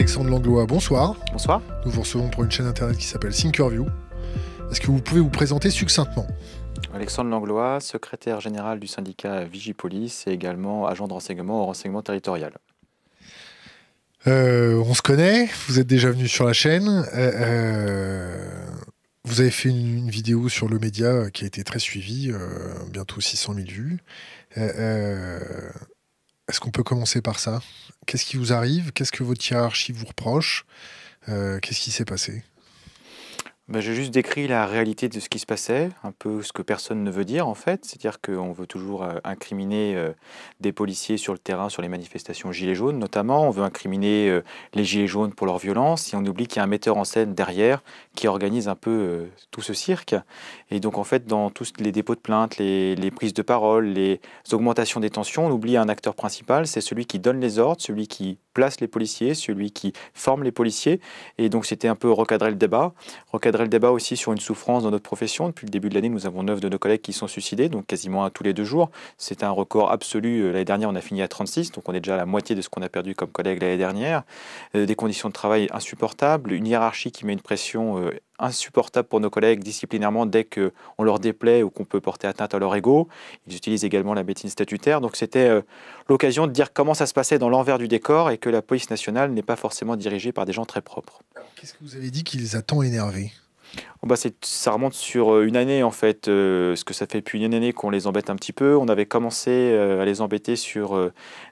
Alexandre Langlois, bonsoir. Bonsoir. Nous vous recevons pour une chaîne internet qui s'appelle Thinkerview. Est-ce que vous pouvez vous présenter succinctement Alexandre Langlois, secrétaire général du syndicat Vigipolis et également agent de renseignement au renseignement territorial. Euh, on se connaît, vous êtes déjà venu sur la chaîne. Euh, euh, vous avez fait une, vidéo sur le média qui a été très suivie, bientôt 600 000 vues. Est-ce qu'on peut commencer par ça Qu'est-ce qui vous arrive Qu'est-ce que votre hiérarchie vous reproche euh, Qu'est-ce qui s'est passé bah, j'ai juste décrit la réalité de ce qui se passait, un peu ce que personne ne veut dire en fait, c'est-à-dire qu'on veut toujours euh, incriminer euh, des policiers sur le terrain, sur les manifestations Gilets jaunes notamment, on veut incriminer euh, les Gilets jaunes pour leur violence, et on oublie qu'il y a un metteur en scène derrière qui organise un peu tout ce cirque. Et donc en fait, dans tous les dépôts de plaintes, les, les prises de parole, les augmentations des tensions, on oublie un acteur principal, c'est celui qui donne les ordres, celui qui place les policiers, celui qui forme les policiers, et donc c'était un peu recadrer le débat, recadrer le débat aussi sur une souffrance dans notre profession. Depuis le début de l'année, nous avons 9 de nos collègues qui sont suicidés, donc quasiment tous les deux jours. C'est un record absolu. Euh, l'année dernière, on a fini à 36, donc on est déjà à la moitié de ce qu'on a perdu comme collègues l'année dernière. Euh, des conditions de travail insupportables, une hiérarchie qui met une pression euh, insupportable pour nos collègues disciplinairement dès qu'on leur déplaît ou qu'on peut porter atteinte à leur ego. Ils utilisent également la médecine statutaire. Donc c'était l'occasion de dire comment ça se passait dans l'envers du décor et que la police nationale n'est pas forcément dirigée par des gens très propres. Qu'est-ce que vous avez dit qui les a énervés Oh, bah, ça remonte sur euh, une année en fait, euh, ce que ça fait depuis une année qu'on les embête un petit peu. On avait commencé euh, à les embêter sur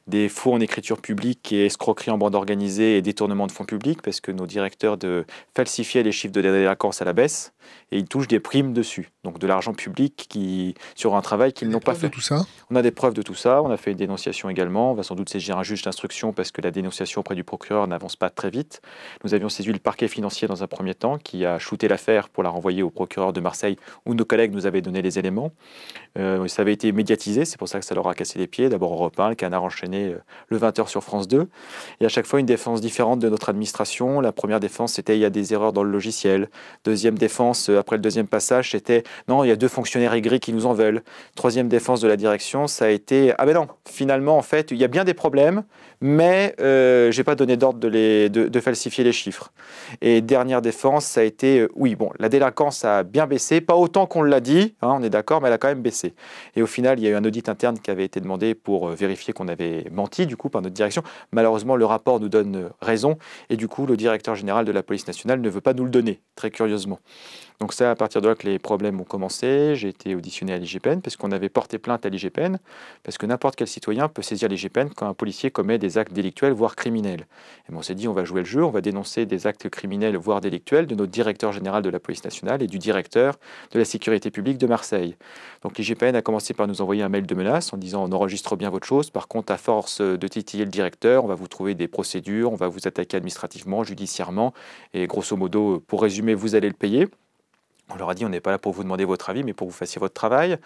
des faux en écriture publique et escroquerie en bande organisée et détournement de fonds publics, parce que nos directeurs de falsifiaient les chiffres de délinquance à la baisse et ils touchent des primes dessus, donc de l'argent public qui, sur un travail qu'ils n'ont pas fait. tout ça on a des preuves de tout ça, on a fait une dénonciation également, on va sans doute saisir un juge d'instruction parce que la dénonciation auprès du procureur n'avance pas très vite. Nous avions saisi le parquet financier dans un premier temps qui a shooté l'affaire pour la renvoyer au procureur de Marseille où nos collègues nous avaient donné les éléments. Euh, ça avait été médiatisé, c'est pour ça que ça leur a cassé les pieds. D'abord on 1, le canard enchaîné euh, le 20h sur France 2. Et à chaque fois, une défense différente de notre administration. La première défense, c'était il y a des erreurs dans le logiciel. Deuxième défense, euh, après le deuxième passage, c'était non, il y a deux fonctionnaires aigris qui nous en veulent. Troisième défense de la direction, ça a été ah ben non, finalement, en fait, il y a bien des problèmes, mais je euh, j'ai pas donné d'ordre de, de, falsifier les chiffres. Et dernière défense, ça a été oui, bon, la délinquance a bien baissé, pas autant qu'on l'a dit, hein, on est d'accord, mais elle a quand même baissé. Et au final, il y a eu un audit interne qui avait été demandé pour vérifier qu'on avait menti du coup par notre direction. Malheureusement, le rapport nous donne euh, raison et du coup, le directeur général de la police nationale ne veut pas nous le donner, très curieusement. Donc ça, à partir de là que les problèmes ont commencé. J'ai été auditionné à l'IGPN parce qu'on avait porté plainte à l'IGPN parce que n'importe quel citoyen peut saisir l'IGPN quand un policier commet des actes délictuels voire criminels. Et on s'est dit on va jouer le jeu, on va dénoncer des actes criminels voire délictuels de notre directeur général de la police nationale et du directeur de la sécurité publique de Marseille. Donc l'IGPN a commencé par nous envoyer un mail de menace en disant on enregistre bien votre chose. Par contre, à force de titiller le directeur, on va vous trouver des procédures, on va vous attaquer administrativement, judiciairement et grosso modo, pour résumer, vous allez le payer. On leur a dit, on n'est pas là pour vous demander votre avis, mais pour vous fassiez votre travail.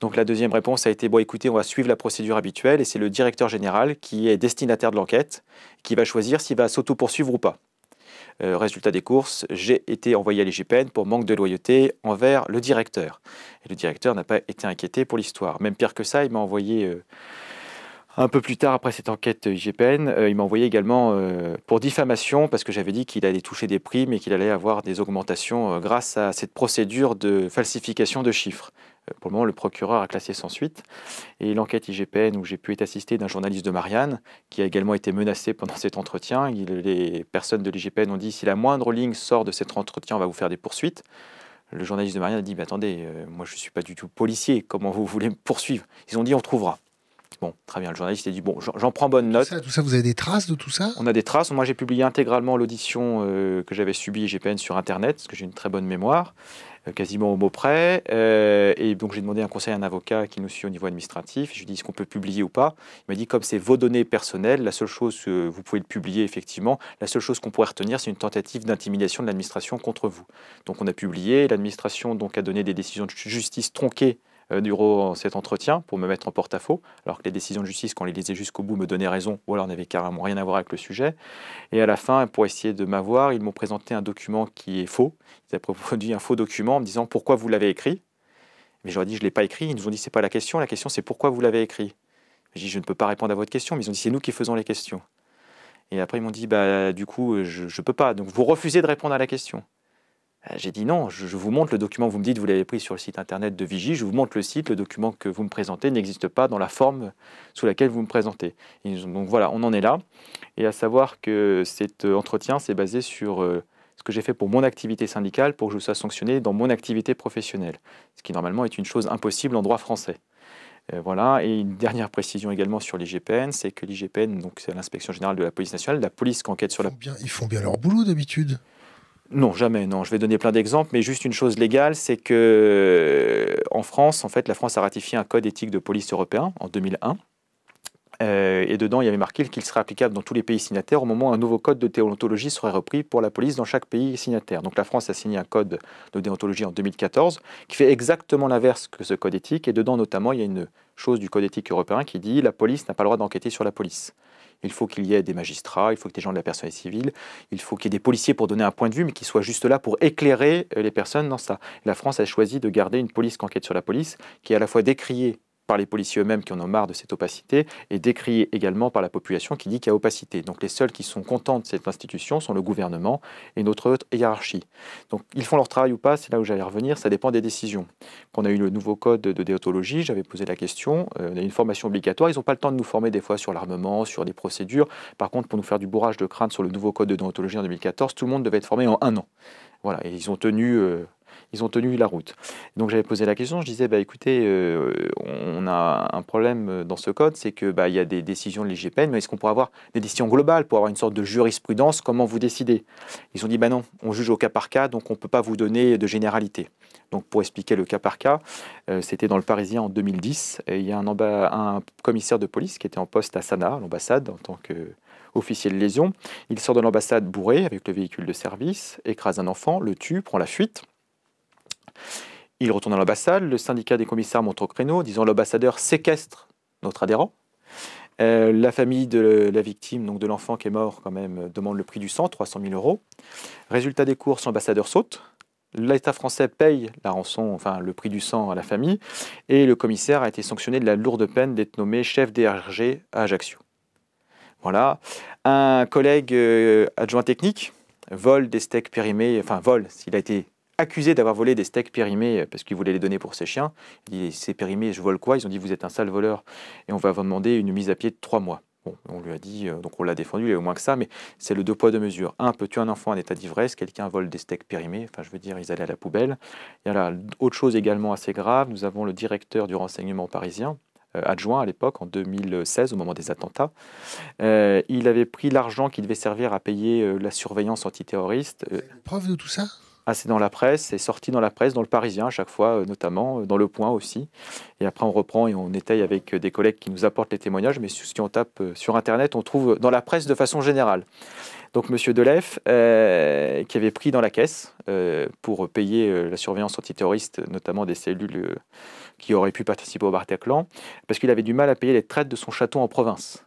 Donc la deuxième réponse a été, bon écoutez, on va suivre la procédure habituelle, et c'est le directeur général qui est destinataire de l'enquête, qui va choisir s'il va s'auto-poursuivre ou pas. Euh, résultat des courses, j'ai été envoyé à l'IGPN pour manque de loyauté envers le directeur. Et le directeur n'a pas été inquiété pour l'histoire. Même pire que ça, il m'a envoyé... Euh, un peu plus tard, après cette enquête IGPN, euh, il m'a envoyé également euh, pour diffamation, parce que j'avais dit qu'il allait toucher des primes et qu'il allait avoir des augmentations euh, grâce à cette procédure de falsification de chiffres. Pour le moment, le procureur a classé sans suite. Et l'enquête IGPN, où j'ai pu être assisté d'un journaliste de Marianne, qui a également été menacé pendant cet entretien, les personnes de l'IGPN ont dit si la moindre ligne sort de cet entretien, on va vous faire des poursuites. Le journaliste de Marianne a dit mais attendez, moi je ne suis pas du tout policier, comment vous voulez me poursuivre Ils ont dit on trouvera. Bon, très bien, le journaliste a dit, bon, j'en prends bonne note. Tout ça, vous avez des traces de tout ça On a des traces. Moi, j'ai publié intégralement l'audition euh, que j'avais subie GPN sur Internet, parce que j'ai une très bonne mémoire, euh, quasiment au mot près. Euh, et donc, j'ai demandé un conseil à un avocat qui nous suit au niveau administratif. Je lui ai dit, est-ce qu'on peut publier ou pas Il m'a dit, comme c'est vos données personnelles, la seule chose que vous pouvez le publier, effectivement, la seule chose qu'on pourrait retenir, c'est une tentative d'intimidation de l'administration contre vous. Donc, on a publié, l'administration donc a donné des décisions de justice tronquées euh, durant cet entretien pour me mettre en porte-à-faux, alors que les décisions de justice, quand on les lisait jusqu'au bout, me donnaient raison, ou alors n'avaient carrément rien à voir avec le sujet. Et à la fin, pour essayer de m'avoir, ils m'ont présenté un document qui est faux. Ils avaient produit un faux document en me disant pourquoi vous l'avez écrit. Mais j'aurais dit je ne l'ai pas écrit. Ils nous ont dit c'est pas la question, la question c'est pourquoi vous l'avez écrit. J'ai dit je ne peux pas répondre à votre question, mais ils ont dit c'est nous qui faisons les questions. Et après ils m'ont dit bah du coup je ne peux pas, donc vous refusez de répondre à la question. Euh, j'ai dit non, je, vous montre le document, vous me dites, vous l'avez pris sur le site internet de Vigie, je vous montre le site, le document que vous me présentez n'existe pas dans la forme sous laquelle vous me présentez. donc voilà, on en est là. Et à savoir que cet euh, entretien, c'est basé sur euh, ce que j'ai fait pour mon activité syndicale pour que je sois sanctionné dans mon activité professionnelle, ce qui normalement est une chose impossible en droit français. voilà, et une dernière précision également sur l'IGPN, c'est que l'IGPN, donc c'est l'inspection générale de la police nationale, la police qui enquête sur la... Bien, ils font bien leur boulot d'habitude. Non, jamais, non. Je vais donner plein d'exemples, mais juste une chose légale, c'est que euh, en France, en fait, la France a ratifié un code éthique de police européen en 2001. Euh, et dedans, il y avait marqué qu'il serait applicable dans tous les pays signataires au moment où un nouveau code de déontologie serait repris pour la police dans chaque pays signataire. Donc la France a signé un code de déontologie en 2014 qui fait exactement l'inverse que ce code éthique. Et dedans, notamment, il y a une chose du code éthique européen qui dit la police n'a pas le droit d'enquêter sur la police. Il faut qu'il y ait des magistrats, il faut que des gens de la personne civile, il faut qu'il y ait des policiers pour donner un point de vue, mais qui soient juste là pour éclairer euh, les personnes dans ça. La France a choisi de garder une police qu'enquête sur la police, qui est à la fois décriée par les policiers eux-mêmes qui en ont marre de cette opacité et décrié également par la population qui dit qu'il y a opacité. Donc les seuls qui sont contents de cette institution sont le gouvernement et notre hiérarchie. Donc ils font leur travail ou pas, c'est là où j'allais revenir, ça dépend des décisions. Quand on a eu le nouveau code de déontologie, j'avais posé la question, euh, on a une formation obligatoire, ils n'ont pas le temps de nous former des fois sur l'armement, sur des procédures. Par contre, pour nous faire du bourrage de crâne sur le nouveau code de déontologie en 2014, tout le monde devait être formé en un an. Voilà, et ils ont tenu... Euh, ils ont tenu la route. Donc j'avais posé la question, je disais, bah, écoutez, euh, on a un problème euh, dans ce code, c'est qu'il bah, y a des décisions de l'IGPN, mais est-ce qu'on pourrait avoir des décisions globales pour avoir une sorte de jurisprudence Comment vous décidez Ils ont dit, bah non, on juge au cas par cas, donc on ne peut pas vous donner de généralité. Donc pour expliquer le cas par cas, euh, c'était dans le Parisien en 2010, et il y a un, un commissaire de police qui était en poste à Sanaa, l'ambassade, en tant qu'officier de lésion. Il sort de l'ambassade bourré avec le véhicule de service, écrase un enfant, le tue, prend la fuite. Il retourne à l'ambassade, le syndicat des commissaires montre au créneau, disant l'ambassadeur séquestre notre adhérent. Euh, la famille de la victime, donc de l'enfant qui est mort quand même, euh, demande le prix du sang, 300 000 euros. Résultat des courses, l'ambassadeur saute. L'État français paye la rançon, enfin le prix du sang à la famille, et le commissaire a été sanctionné de la lourde peine d'être nommé chef d'ERG à Ajaccio. Voilà. Un collègue euh, adjoint technique vole des steaks périmés, enfin vole, s'il a été accusé d'avoir volé des steaks périmés euh, parce qu'il voulait les donner pour ses chiens. Il dit C'est périmé, je vole quoi Ils ont dit Vous êtes un sale voleur et on va vous demander une mise à pied de trois mois. on lui a dit, euh, donc on l'a défendu, il y au moins que ça, mais c'est le deux poids, deux mesures. Un, peut tuer un enfant en état d'ivresse, quelqu'un vole des steaks périmés, enfin je veux dire, ils allaient à la poubelle. Il y a là, autre chose également assez grave, nous avons le directeur du renseignement parisien, euh, adjoint à l'époque, en 2016, au moment des attentats. il avait pris l'argent qui devait servir à payer la surveillance antiterroriste. preuve de tout ça assez ah, dans la presse, c'est sorti dans la presse, dans le Parisien à chaque fois, euh, notamment, euh, dans Le Point aussi. Et après, on reprend et on étaye avec euh, des collègues qui nous apportent les témoignages, mais qui on tape sur Internet, on trouve dans la presse de façon générale. Donc, Monsieur Delef, qui avait pris dans la caisse pour payer la surveillance antiterroriste, notamment des cellules qui auraient pu participer au Bataclan, parce qu'il avait du mal à payer les traites de son château en province.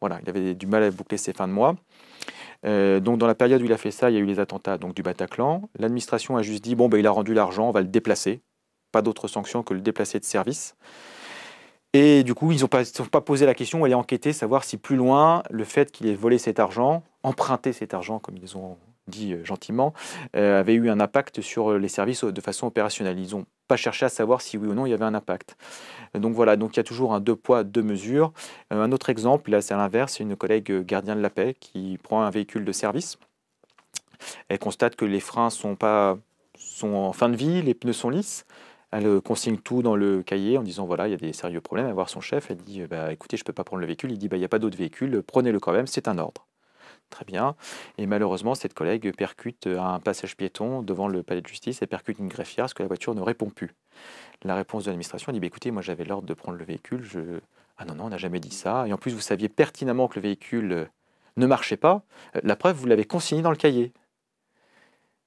Voilà, il avait du mal à boucler ses fins de mois. Euh, donc dans la période où il a fait ça, il y a eu les attentats donc, du Bataclan. L'administration a juste dit, bon, ben, il a rendu l'argent, on va le déplacer. Pas d'autre sanction que le déplacer de service. Et du coup, ils n'ont pas, pas, posé la question, aller enquêter, savoir si plus loin, le fait qu'il ait volé cet argent, emprunté cet argent, comme ils ont dit euh, gentiment, euh, avait eu un impact sur les services de façon opérationnelle pas chercher à savoir si oui ou non il y avait un impact. Donc voilà, donc il y a toujours un deux poids, deux mesures. Euh, un autre exemple, là c'est à l'inverse, une collègue euh, gardien de la paix qui prend un véhicule de service. Elle constate que les freins sont, pas, sont en fin de vie, les pneus sont lisses. Elle euh, consigne tout dans le cahier en disant voilà, il y a des sérieux problèmes. Elle voit voir son chef, elle dit bah, écoutez, je ne peux pas prendre le véhicule. Il dit bah, il n'y a pas d'autre véhicule, prenez-le quand même, c'est un ordre. Très bien. Et malheureusement, cette collègue percute un passage piéton devant le palais de justice et percute une greffière ce que la voiture ne répond plus. La réponse de l'administration dit bah, écoutez, moi j'avais l'ordre de prendre le véhicule. Je... Ah non, non, on n'a jamais dit ça. Et en plus, vous saviez pertinemment que le véhicule euh, ne marchait pas. Euh, la preuve, vous l'avez consignée dans le cahier.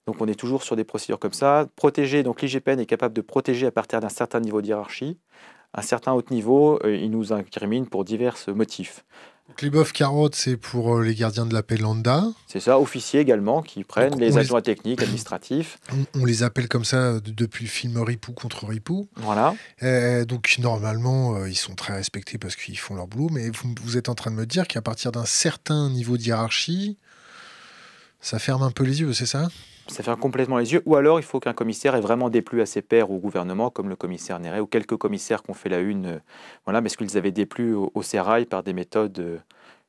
Donc on est toujours sur des procédures comme ça. Protéger, donc l'IGPN est capable de protéger à partir d'un certain niveau d'hierarchie. Un certain haut niveau, euh, il nous incrimine pour divers motifs. Donc, les carotte c'est pour euh, les gardiens de la paix l'ANDA. C'est ça, officiers également, qui prennent les adjoints techniques, administratifs. On, les appelle comme ça euh, depuis le film Ripou contre Ripou. Voilà. Euh, donc normalement, ils sont très respectés parce qu'ils font leur boulot, mais vous êtes en train de me dire qu'à partir d'un certain niveau de hiérarchie, ça ferme un peu les yeux, c'est ça ça ferme complètement les yeux, ou alors il faut qu'un commissaire ait vraiment déplu à ses pairs au gouvernement, comme le commissaire Néret, ou quelques commissaires qui ont fait la une, euh, voilà voilà, ce qu'ils avaient déplu au, Serail par des méthodes euh,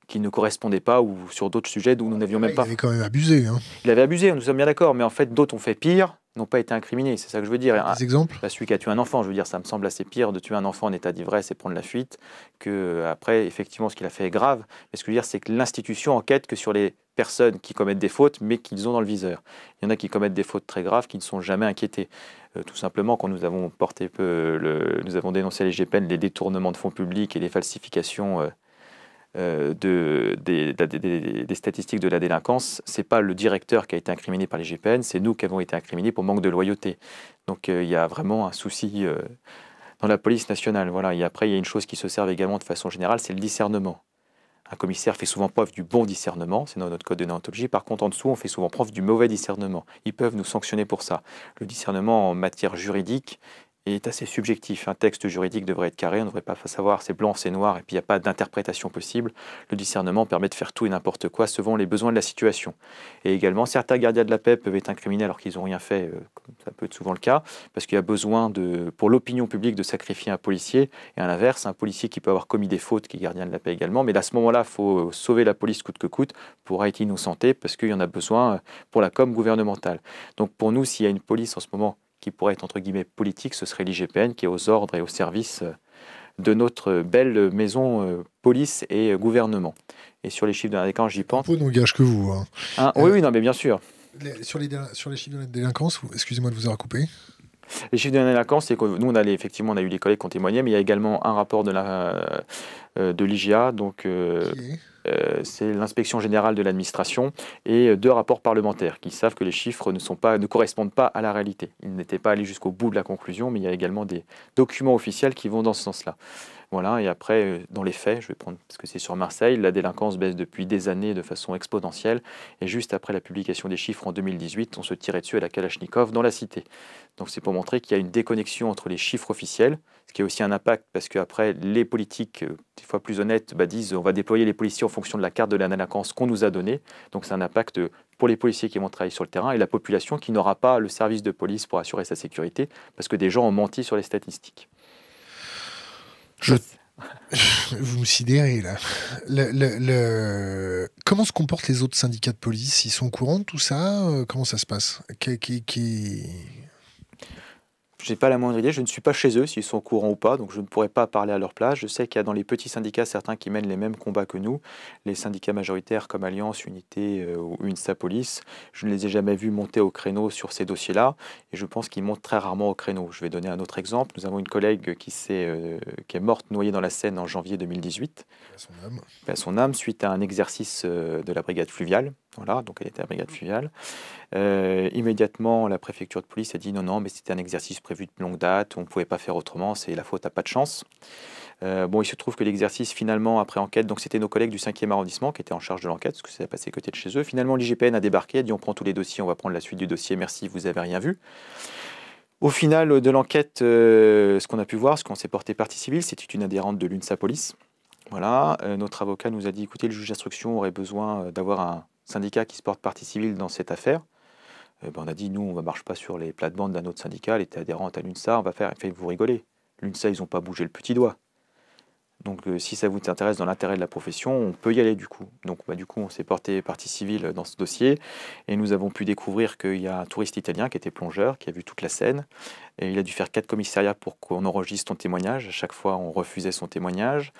qui ne correspondaient pas, ou sur d'autres sujets dont nous n'avions ah, même pas. Il avait quand même abusé. Hein. Il avait abusé, nous sommes bien d'accord, mais en fait d'autres ont fait pire, n'ont pas été incriminés, c'est ça que je veux dire. Des ah, exemples la bah, Celui qui a tué un enfant, je veux dire, ça me semble assez pire de tuer un enfant en état d'ivresse et prendre la fuite, que euh, après, effectivement, ce qu'il a fait est grave. Mais ce que je veux dire, c'est que l'institution enquête que sur les personnes qui commettent des fautes, mais qu'ils ont dans le viseur. Il y en a qui commettent des fautes très graves, qui ne sont jamais inquiétés. Euh, tout simplement, quand nous avons porté nous avons dénoncé les l'IGPN les détournements de fonds publics et les falsifications euh, euh, de, des, statistiques de la délinquance, c'est pas le directeur qui a été incriminé par les GPN, c'est nous qui avons été incriminés pour manque de loyauté. Donc euh, il y a vraiment un souci euh, dans la police nationale. Voilà. Et après, il y a une chose qui se serve également de façon générale, c'est le discernement. Un commissaire fait souvent preuve du bon discernement, c'est dans notre code de déontologie. Par contre, en dessous, on fait souvent preuve du mauvais discernement. Ils peuvent nous sanctionner pour ça. Le discernement en matière juridique est assez subjectif. Un texte juridique devrait être carré, on ne devrait pas savoir c'est blanc, c'est noir, et puis il n'y a pas d'interprétation possible. Le discernement permet de faire tout et n'importe quoi selon les besoins de la situation. Et également, certains gardiens de la paix peuvent être incriminés alors qu'ils n'ont rien fait, euh, comme ça peut être souvent le cas, parce qu'il y a besoin de, pour l'opinion publique de sacrifier un policier, et à l'inverse, un policier qui peut avoir commis des fautes, qui est gardien de la paix également, mais à ce moment-là, il faut euh, sauver la police coûte que coûte, pour être innocenté, parce qu'il y en a besoin euh, pour la com gouvernementale. Donc pour nous, s'il y a une police en ce moment qui pourrait être entre guillemets politique, ce serait l'IGPN qui est aux ordres et au service euh, de notre belle maison euh, police et gouvernement. Et sur les chiffres de la délinquance, j'y pense. Vous n'engage que vous. Hein. Hein? oui, euh, oui, non, mais bien sûr. sur, les, sur les chiffres de la délinquance, excusez-moi de vous avoir coupé. Les chiffres de l'année Lacan, c'est que nous, on a effectivement, on a eu les collègues qui ont témoigné, mais il y a également un rapport de la euh, l'IGA, donc euh, euh, c'est l'inspection générale de l'administration, et deux rapports parlementaires qui savent que les chiffres ne, sont pas, ne correspondent pas à la réalité. Ils n'étaient pas allés jusqu'au bout de la conclusion, mais il y a également des documents officiels qui vont dans ce sens-là. Voilà, et après, euh, dans les faits, je vais prendre, parce que c'est sur Marseille, la délinquance baisse depuis des années de façon exponentielle. Et juste après la publication des chiffres en 2018, on se tirait dessus à la Kalachnikov dans la cité. Donc c'est pour montrer qu'il y a une déconnexion entre les chiffres officiels, ce qui a aussi un impact, parce qu'après, les politiques, euh, des fois plus honnêtes, bah, disent on va déployer les policiers en fonction de la carte de la délinquance qu'on nous a donnée. Donc c'est un impact euh, pour les policiers qui vont travailler sur le terrain et la population qui n'aura pas le service de police pour assurer sa sécurité, parce que des gens ont menti sur les statistiques. Je... Vous me sidérez là. Le, Comment se comportent les autres syndicats de police Ils sont courants de tout ça euh, Comment ça se passe qui je n'ai pas la moindre idée, je ne suis pas chez eux, s'ils sont au courant ou pas, donc je ne pourrais pas parler à leur place. Je sais qu'il y a dans les petits syndicats certains qui mènent les mêmes combats que nous, les syndicats majoritaires comme Alliance, Unité euh, ou UNSA Police. Je ne les ai jamais vus monter au créneau sur ces dossiers-là, et je pense qu'ils montent très rarement au créneau. Je vais donner un autre exemple. Nous avons une collègue qui, euh, est, morte noyée dans la Seine en janvier 2018. À son âme. son âme, suite à un exercice euh, de la brigade fluviale. Voilà, donc elle était à la brigade fluviale. immédiatement, la préfecture de police a dit non, non, mais c'était un exercice vu de longue date, on ne pouvait pas faire autrement, c'est la faute à pas de chance. Euh, bon, il se trouve que l'exercice, finalement, après enquête, donc c'était nos collègues du 5e arrondissement qui étaient en charge de l'enquête, parce que ça s'est passé côté de chez eux. Finalement, l'IGPN a débarqué, a dit on prend tous les dossiers, on va prendre la suite du dossier, merci, vous n'avez rien vu. Au final de l'enquête, euh, ce qu'on a pu voir, ce qu'on s'est porté partie civile, c'était une adhérente de l'UNSA Police. Voilà, euh, notre avocat nous a dit écoutez, le juge d'instruction aurait besoin d'avoir un syndicat qui se porte partie civile dans cette affaire. Euh, ben, on a dit, nous, on ne marche pas sur les plates-bandes d'un autre syndicat, était adhérente à l'UNSA, on va faire, faites vous rigoler. L'UNSA, ils n'ont pas bougé le petit doigt. Donc euh, si ça vous intéresse dans l'intérêt de la profession, on peut y aller du coup. Donc bah, du coup, on s'est porté partie civile dans ce dossier et nous avons pu découvrir qu'il y a un touriste italien qui était plongeur, qui a vu toute la scène et il a dû faire quatre commissariats pour qu'on enregistre son témoignage. À chaque fois, on refusait son témoignage.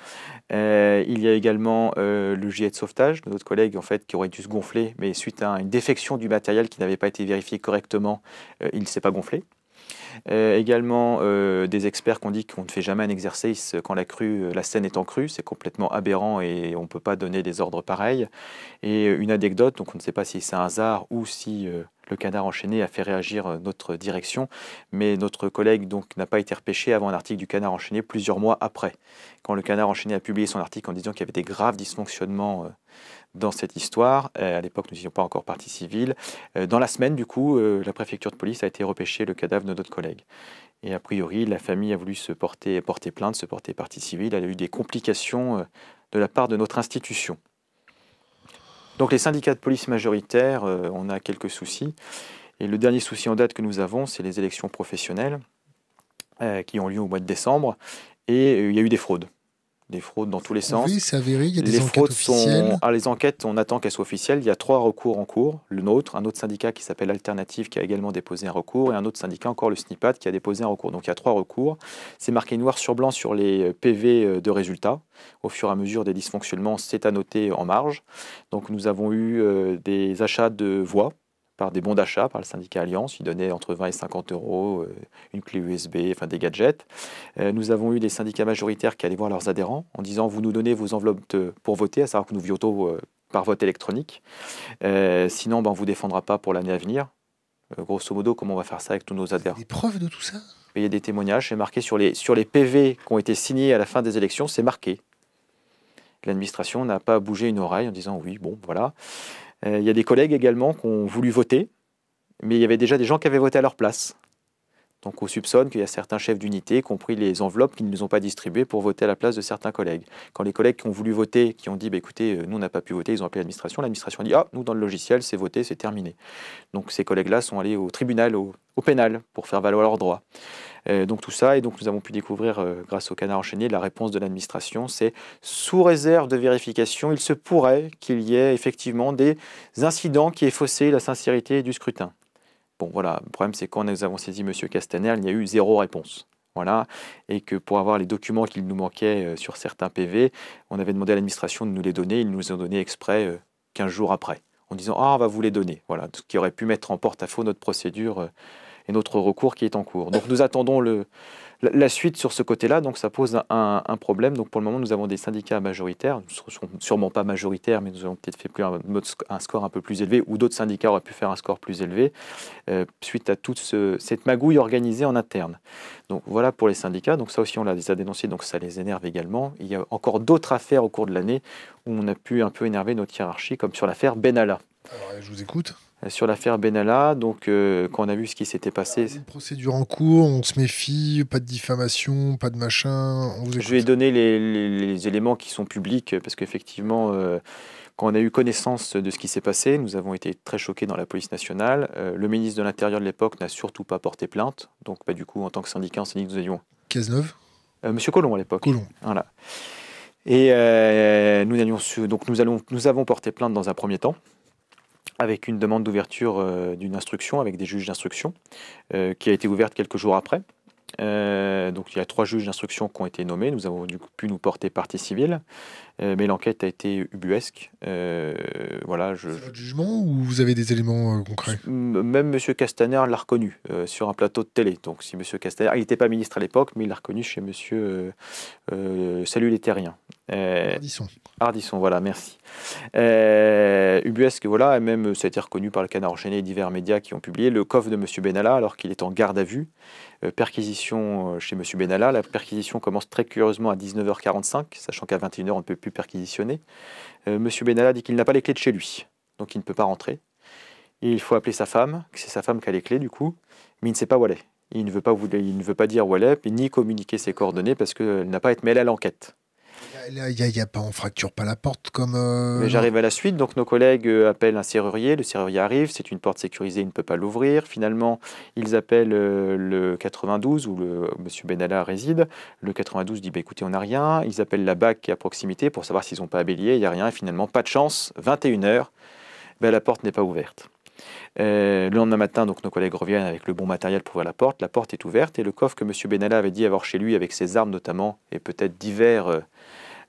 Euh, il y a également euh, le jet de sauvetage de notre collègue en fait qui aurait dû se gonfler, mais suite à une défection du matériel qui n'avait pas été vérifié correctement, il ne s'est pas gonflé. Euh, également, euh, des experts qui ont dit qu'on ne fait jamais un exercice quand la, crue, euh, la scène est en crue. C'est complètement aberrant et on ne peut pas donner des ordres pareils. Et une anecdote, donc on ne sait pas si c'est un hasard ou si le canard enchaîné a fait réagir notre direction. Mais notre collègue donc n'a pas été repêché avant un article du canard enchaîné plusieurs mois après, quand le canard enchaîné a publié son article en disant qu'il y avait des graves dysfonctionnements dans cette histoire. Euh, à l'époque, nous n'étions pas encore partie civile. Euh, dans la semaine, du coup, euh, la préfecture de police a été repêchée le cadavre de notre collègue. Et a priori, la famille a voulu se porter, porter plainte, se porter partie civile. Elle a eu des complications de la part de notre institution. Donc les syndicats de police majoritaires, on a quelques soucis. Et le dernier souci en date que nous avons, c'est les élections professionnelles qui ont lieu au mois de décembre. Et il y a eu des fraudes des fraudes dans tous les sens. Oui, c'est avéré, il y a des les enquêtes officielles. Ah, les enquêtes, on attend qu'elles soient officielles. Il y a trois recours en cours. Le nôtre, un autre syndicat qui s'appelle Alternative qui a également déposé un recours et un autre syndicat, encore le SNIPAD, qui a déposé un recours. Donc il y a trois recours. C'est marqué noir sur blanc sur les euh, PV euh, de résultats. Au fur et à mesure des dysfonctionnements, c'est annoté en marge. Donc nous avons eu euh, des achats de voix par des bons d'achat par le syndicat Alliance. Ils donnaient entre 20 et 50 euros, euh, une clé USB, enfin des gadgets. Euh, nous avons eu des syndicats majoritaires qui allaient voir leurs adhérents en disant Vous nous donnez vos enveloppes euh, pour voter, à savoir que nous votons par vote électronique. sinon, ben, on ne vous défendra pas pour l'année à venir. grosso modo, comment on va faire ça avec tous nos adhérents Des de tout ça Il y a des témoignages, c'est marqué sur les, sur les PV qui ont été signés à la fin des élections, c'est marqué. L'administration n'a pas bougé une oreille en disant oui, bon, voilà. Euh, il y a des collègues également qui ont voulu voter, mais il y avait déjà des gens qui avaient voté à leur place. Donc on soupçonne qu'il y a certains chefs d'unité, y compris les enveloppes, qui ne nous ont pas distribuées pour voter à la place de certains collègues. Quand les collègues qui ont voulu voter, qui ont dit bah, écoutez, euh, nous on n'a pas pu voter, ils ont appelé l'administration, l'administration a dit ah, nous dans le logiciel, c'est voté, c'est terminé. Donc ces collègues-là sont allés au tribunal, au, pénal, pour faire valoir leurs droits. Euh, donc tout ça, et donc nous avons pu découvrir, euh, grâce au canard enchaîné, la réponse de l'administration, c'est sous réserve de vérification, il se pourrait qu'il y ait effectivement des incidents qui aient faussé la sincérité du scrutin voilà, le problème, c'est quand nous avons saisi M. Castaner, il n'y a eu zéro réponse. Voilà, et que pour avoir les documents qu'il nous manquait euh, sur certains PV, on avait demandé à l'administration de nous les donner, ils nous ont donné exprès 15 euh, jours après, en disant Ah, on va vous les donner. Voilà, ce qui aurait pu mettre en porte-à-faux notre procédure euh, et notre recours qui est en cours. Donc nous attendons le, la, suite sur ce côté-là, donc ça pose un, problème. Donc pour le moment, nous avons des syndicats majoritaires, ne sûrement pas majoritaires, mais nous avons peut-être fait plus un, score un peu plus élevé, ou d'autres syndicats auraient pu faire un score plus élevé euh, suite à toute cette magouille organisée en interne. Donc voilà pour les syndicats. Donc ça aussi, on l'a déjà dénoncé donc ça les énerve également. Il y a encore d'autres affaires au cours de l'année où on a pu un peu énerver notre hiérarchie, comme sur l'affaire Benalla. Alors, je vous écoute. Euh, sur l'affaire Benalla, donc euh, quand on a vu ce qui s'était passé. Une procédure en cours, on se méfie, pas de diffamation, pas de machin. Je vais donner les, éléments qui sont publics parce qu'effectivement, euh, quand on a eu connaissance de ce qui s'est passé, nous avons été très choqués dans la police nationale. le ministre de l'Intérieur de l'époque n'a surtout pas porté plainte, donc pas bah, du coup, en tant que syndicat, on s'est dit que nous avions. Monsieur Colomb à l'époque. Colomb. Voilà. Et nous, allions, donc nous, allons, nous avons porté plainte dans un premier temps avec une demande d'ouverture euh, d'une instruction avec des juges d'instruction euh, qui a été ouverte quelques jours après. Euh, donc il y a trois juges d'instruction qui ont été nommés. Nous avons du coup, pu nous porter partie civile. Euh, mais l'enquête a été ubuesque. Euh, voilà, je, jugement ou vous avez des éléments euh, concrets Même M. Castaner l'a reconnu sur un plateau de télé. Donc si Monsieur Castaner, il n'était pas ministre à l'époque, mais il l'a reconnu chez M. Salut les Terriens. Ardisson. hardisson voilà, merci. ubuesque, voilà, et même ça a été reconnu par le Canard enchaîné et divers médias qui ont publié le coffre de M. Benalla alors qu'il est en garde à vue. perquisition chez M. Benalla. La perquisition commence très curieusement à 19h45, sachant qu'à 21h, on ne peut pu perquisitionner. Euh, Monsieur Benalla dit qu'il n'a pas les clés de chez lui, donc il ne peut pas rentrer. Il faut appeler sa femme, c'est sa femme qui a les clés du coup, mais il ne sait pas où elle est. Il ne veut pas, il ne veut pas dire où elle est, ni communiquer ses coordonnées parce qu'elle n'a pas été mêlée à l'enquête. Il n'y a, y a, pas, on fracture pas la porte comme. Euh, j'arrive à la suite, donc nos collègues euh, appellent un serrurier, le serrurier arrive, c'est une porte sécurisée, il ne peut pas l'ouvrir. Finalement, ils appellent euh, le 92 où le, Monsieur Benalla réside. Le 92 dit bah, écoutez, on n'a rien. Ils appellent la BAC qui à proximité pour savoir s'ils n'ont pas à bélier, il n'y a rien. Et finalement, pas de chance, 21h, bah, la porte n'est pas ouverte. Euh, le lendemain matin, donc, nos collègues reviennent avec le bon matériel pour ouvrir la porte. La porte est ouverte et le coffre que M. Benalla avait dit avoir chez lui, avec ses armes notamment, et peut-être divers, euh,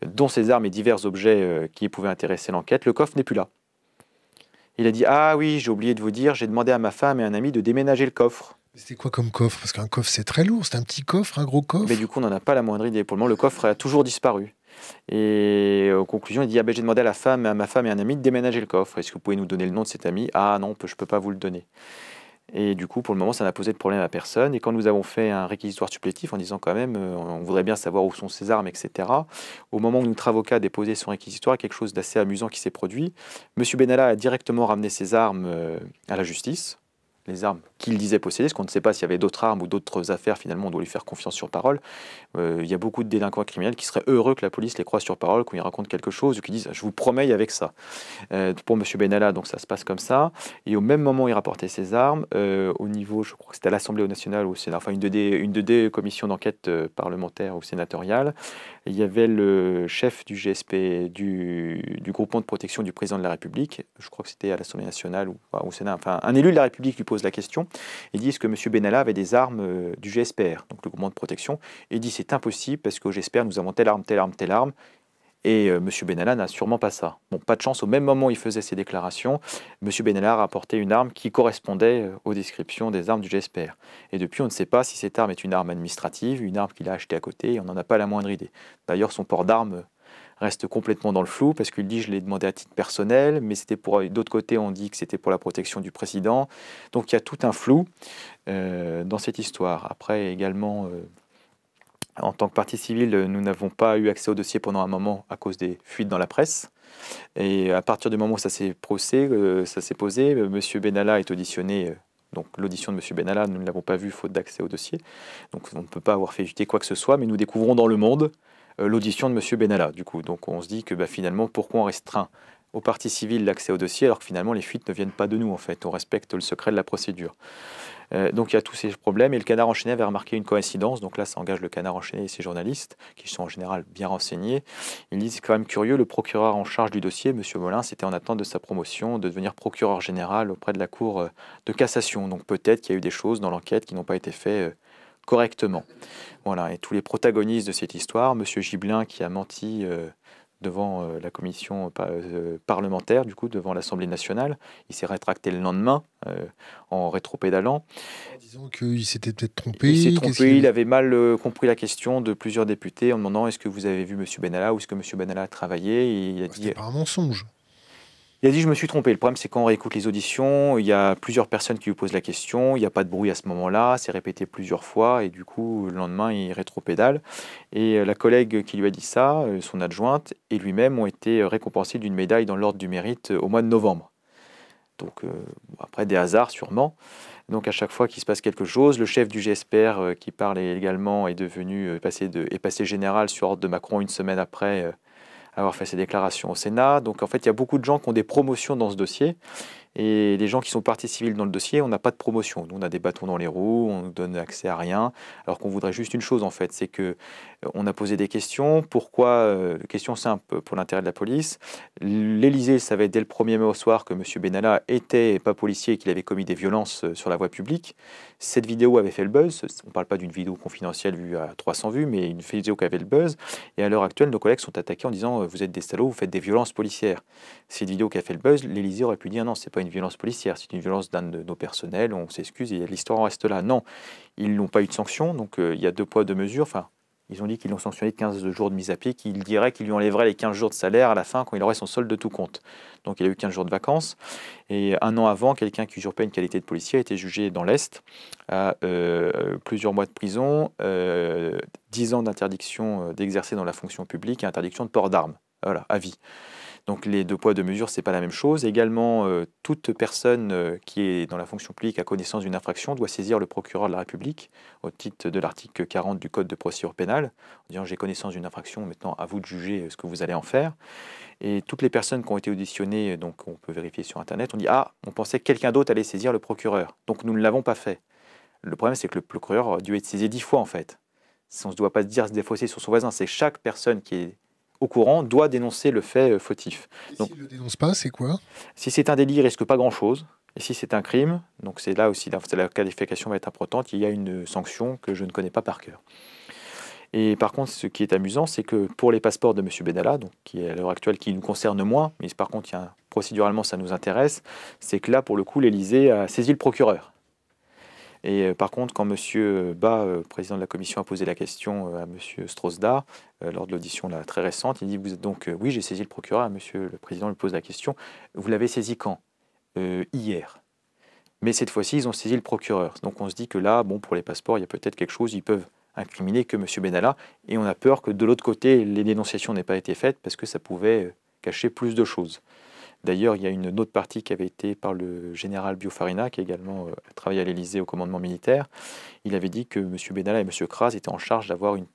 dont ses armes et divers objets euh, qui pouvaient intéresser l'enquête, le coffre n'est plus là. Il a dit Ah oui, j'ai oublié de vous dire, j'ai demandé à ma femme et à un ami de déménager le coffre. C'était quoi comme coffre Parce qu'un coffre, c'est très lourd. C'est un petit coffre, un gros coffre. Mais du coup, on n'en a pas la moindre idée. Pour le moment, le coffre a toujours disparu. Et en conclusion, il dit ah ben, J'ai demandé à, la femme, à ma femme et à un ami de déménager le coffre. Est-ce que vous pouvez nous donner le nom de cet ami Ah non, je ne peux pas vous le donner. Et du coup, pour le moment, ça n'a posé de problème à personne. Et quand nous avons fait un réquisitoire supplétif en disant quand même, euh, on voudrait bien savoir où sont ces armes, etc., au moment où notre avocat a déposé son réquisitoire, quelque chose d'assez amusant qui s'est produit. Monsieur Benalla a directement ramené ses armes euh, à la justice, les armes qu'il disait posséder, parce qu'on ne sait pas s'il y avait d'autres armes ou d'autres affaires, finalement on doit lui faire confiance sur parole. Euh, il y a beaucoup de délinquants criminels qui seraient heureux que la police les croise sur parole, qu'on y raconte quelque chose, ou qu'ils disent je vous promets avec ça. Euh, pour M. Benalla, donc ça se passe comme ça. Et au même moment, il rapportait ses armes, euh, au niveau, je crois que c'était à l'Assemblée nationale ou au Sénat, enfin une de des une d'enquête parlementaire ou sénatoriale, il y avait le chef du GSP, du, groupement de protection du président de la République, je crois que c'était à l'Assemblée nationale ou au Sénat, enfin un élu de la République lui pose la question. Ils disent que M. Benalla avait des armes euh, du GSPR, donc le gouvernement de protection. Il dit c'est impossible parce qu'au GSPR, nous avons telle arme, telle arme, telle arme. Et euh, M. Benalla n'a sûrement pas ça. Bon, pas de chance, au même moment où il faisait ses déclarations, M. Benalla a apporté une arme qui correspondait euh, aux descriptions des armes du GSPR. Et depuis, on ne sait pas si cette arme est une arme administrative, une arme qu'il a achetée à côté, on n'en a pas la moindre idée. D'ailleurs, son port d'armes reste complètement dans le flou parce qu'il dit je l'ai demandé à titre personnel, mais c'était pour d'autre côté on dit que c'était pour la protection du président. Donc il y a tout un flou euh, dans cette histoire. Après également. Euh, en tant que partie civile, nous n'avons pas eu accès au dossier pendant un moment à cause des fuites dans la presse. Et à partir du moment où ça s'est euh, s'est posé, M. Benalla est auditionné donc l'audition de M. Benalla, nous ne l'avons pas vue faute d'accès au dossier. Donc on ne peut pas avoir fait jeter quoi que ce soit, mais nous découvrons dans le monde euh, l'audition de M. Benalla. Du coup, donc on se dit que bah, finalement, pourquoi on restreint aux parties civiles l'accès au dossier alors que finalement les fuites ne viennent pas de nous en fait, on respecte le secret de la procédure. Euh, donc il y a tous ces problèmes et le canard enchaîné avait remarqué une coïncidence, donc là ça engage le canard enchaîné et ses journalistes qui sont en général bien renseignés. Ils disent quand même curieux, le procureur en charge du dossier, M. Molin, c'était en attente de sa promotion, de devenir procureur général auprès de la Cour euh, de cassation. Donc peut-être qu'il y a eu des choses dans l'enquête qui n'ont pas été faites correctement. Voilà, et tous les protagonistes de cette histoire, M. Gibelin qui a menti euh, devant euh, la commission euh, parlementaire, du coup, devant l'Assemblée nationale, il s'est rétracté le lendemain en rétropédalant. Ah, disant qu'il s'était peut-être trompé. Il s'est trompé, il... avait mal compris la question de plusieurs députés en demandant est-ce que vous avez vu M. Benalla ou est-ce que M. Benalla a travaillé et il a bah, dit... un mensonge. Il a dit, je me suis trompé. Le problème, c'est quand on réécoute les auditions, il y a plusieurs personnes qui lui posent la question, il n'y a pas de bruit à ce moment-là, c'est répété plusieurs fois, et du coup, le lendemain, il rétropédale. Et euh, la collègue qui lui a dit ça, euh, son adjointe, et lui-même ont été euh, récompensés d'une médaille dans l'ordre du mérite au mois de novembre. Donc, après, des hasards, sûrement. Donc à chaque fois qu'il se passe quelque chose, le chef du GSPR qui parle également est devenu passé de, est passé général sur ordre de Macron une semaine après avoir fait ses déclarations au Sénat. Donc en fait, il y a beaucoup de gens qui ont des promotions dans ce dossier. Et les gens qui sont partis civils dans le dossier, on n'a pas de promotion. Nous, on a des bâtons dans les roues, on ne donne accès à rien, alors qu'on voudrait juste une chose en fait, c'est que euh, on a posé des questions. Pourquoi euh, Question simple pour l'intérêt de la police. L'Élysée savait dès le 1er mai au soir que M. Benalla était pas policier et qu'il avait commis des violences euh, sur la voie publique. Cette vidéo avait fait le buzz. On ne parle pas d'une vidéo confidentielle vue à 300 vues, mais une vidéo qui avait le buzz. Et à l'heure actuelle, nos collègues sont attaqués en disant Vous êtes des salauds, vous faites des violences policières. Cette vidéo qui a fait le buzz, l'Élysée aurait pu dire Non, c'est pas une violence policière, c'est une violence d'un de nos personnels, on s'excuse et l'histoire en reste là. Non, ils n'ont pas eu de sanction, donc euh, il y a deux poids, deux mesures. Enfin, ils ont dit qu'ils l'ont sanctionné de 15 jours de mise à pied, qu'ils diraient qu'ils lui enlèveraient les 15 jours de salaire à la fin quand il aurait son solde de tout compte. Donc il a eu 15 jours de vacances. Et un an avant, quelqu'un qui usurpait une qualité de policier a été jugé dans l'Est à euh, plusieurs mois de prison, euh, 10 ans d'interdiction euh, d'exercer dans la fonction publique et interdiction de port d'armes. Voilà, à vie. Donc les deux poids, deux mesures, ce n'est pas la même chose. Également, euh, toute personne euh, qui est dans la fonction publique à connaissance d'une infraction doit saisir le procureur de la République au titre de l'article 40 du Code de procédure pénale, en disant j'ai connaissance d'une infraction, maintenant à vous de juger euh, ce que vous allez en faire. Et toutes les personnes qui ont été auditionnées, donc on peut vérifier sur Internet, on dit ah, on pensait que quelqu'un d'autre allait saisir le procureur, donc nous ne l'avons pas fait. Le problème, c'est que le procureur a dû être saisi dix fois en fait. On ne se doit pas se dire se défausser sur son voisin, c'est chaque personne qui est au courant doit dénoncer le fait euh, fautif. s'il ne le dénonce pas, c'est quoi Si c'est un délit, il ne risque pas grand-chose. Et si c'est un crime, donc c'est là aussi la qualification va être importante, il y a une sanction que je ne connais pas par cœur. Et par contre, ce qui est amusant, c'est que pour les passeports de M. Benalla, donc qui est à l'heure actuelle qui nous concerne moins, mais par contre, procéduralement, ça nous intéresse, c'est que là, pour le coup, l'Élysée a saisi le procureur. Et euh, par contre, quand M. Euh, ba, euh, président de la commission, a posé la question à M. strauss lors de l'audition très récente, il dit Vous donc, oui, j'ai saisi le procureur, M. le président lui pose la question Vous l'avez saisi quand Hier. Mais cette fois-ci, ils ont saisi le procureur. Donc on se dit que là, bon, pour les passeports, il y a peut-être quelque chose, ils peuvent incriminer que M. Benalla. Et on a peur que de l'autre côté, les dénonciations n'aient pas été faites parce que ça pouvait cacher plus de choses. D'ailleurs, il y a une autre partie qui avait été par le général Biofarina, qui également euh, travaillait à l'Élysée au commandement militaire. Il avait dit que M. Benalla et M. Kras étaient en charge d'avoir une,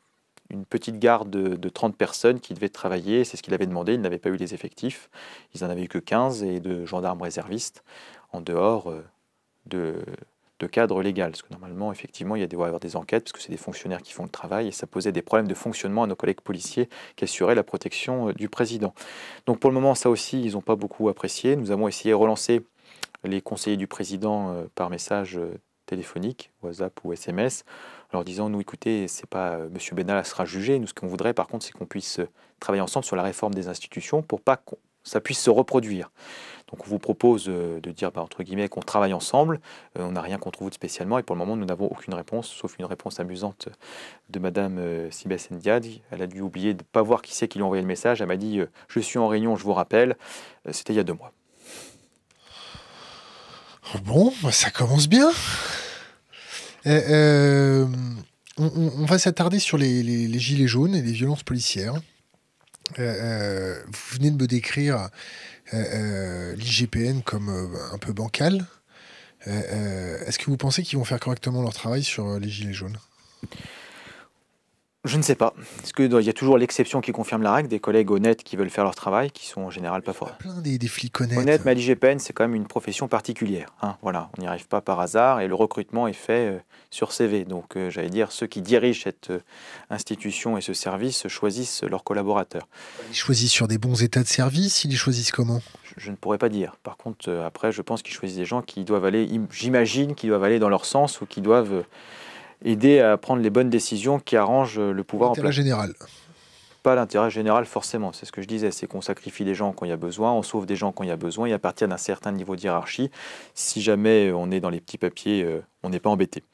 petite garde de, 30 personnes qui devaient travailler. C'est ce qu'il avait demandé. Il n'avait pas eu les effectifs. Ils n'en avaient eu que 15 et de gendarmes réservistes en dehors euh, de de cadre légal. Parce que normalement, effectivement, il y a des, avoir des enquêtes, parce que c'est des fonctionnaires qui font le travail, et ça posait des problèmes de fonctionnement à nos collègues policiers qui assuraient la protection euh, du président. Donc pour le moment, ça aussi, ils n'ont pas beaucoup apprécié. Nous avons essayé de relancer les conseillers du président euh, par message euh, téléphonique, WhatsApp ou SMS, en leur disant nous écoutez, c'est pas Monsieur Benalla sera jugé. Nous ce qu'on voudrait par contre, c'est qu'on puisse travailler ensemble sur la réforme des institutions pour pas que ça puisse se reproduire. Donc on vous propose euh, de dire, bah, entre guillemets, qu'on travaille ensemble, euh, on n'a rien contre vous de spécialement, et pour le moment, nous n'avons aucune réponse, sauf une réponse amusante de Madame euh, Sibes Ndiadi. Elle a dû oublier de ne pas voir qui c'est qui lui a envoyé le message. Elle m'a dit, je suis en réunion, je vous rappelle. C'était il y a deux mois. Oh bon, bah, ça commence bien. on, va s'attarder sur les, gilets jaunes et les violences policières. vous venez de me décrire euh, euh, l'IGPN comme euh, un peu bancal. Est-ce que vous pensez qu'ils vont faire correctement leur travail sur les Gilets jaunes je ne sais pas. Parce qu'il y a toujours l'exception qui confirme la règle, des collègues honnêtes qui veulent faire leur travail, qui sont en général pas forts. plein des, flics honnêtes. Honnête, mais à l'IGPN, c'est quand même une profession particulière. Hein, voilà, on n'y arrive pas par hasard et le recrutement est fait euh, sur CV. Donc, euh, j'allais dire, ceux qui dirigent cette euh, institution et ce service choisissent leurs collaborateurs. Ils choisissent sur des bons états de service Ils les choisissent comment je, je, ne pourrais pas dire. Par contre, après, je pense qu'ils choisissent des gens qui doivent aller, j'imagine, qui doivent aller dans leur sens ou qui doivent aider à prendre les bonnes décisions qui arrangent le pouvoir en place. général. Pas l'intérêt général forcément, c'est ce que je disais, c'est qu'on sacrifie des gens quand il y a besoin, on sauve des gens quand il y a besoin, et à partir d'un certain niveau d'hierarchie, si jamais on est dans les petits papiers, euh, on n'est pas embêté.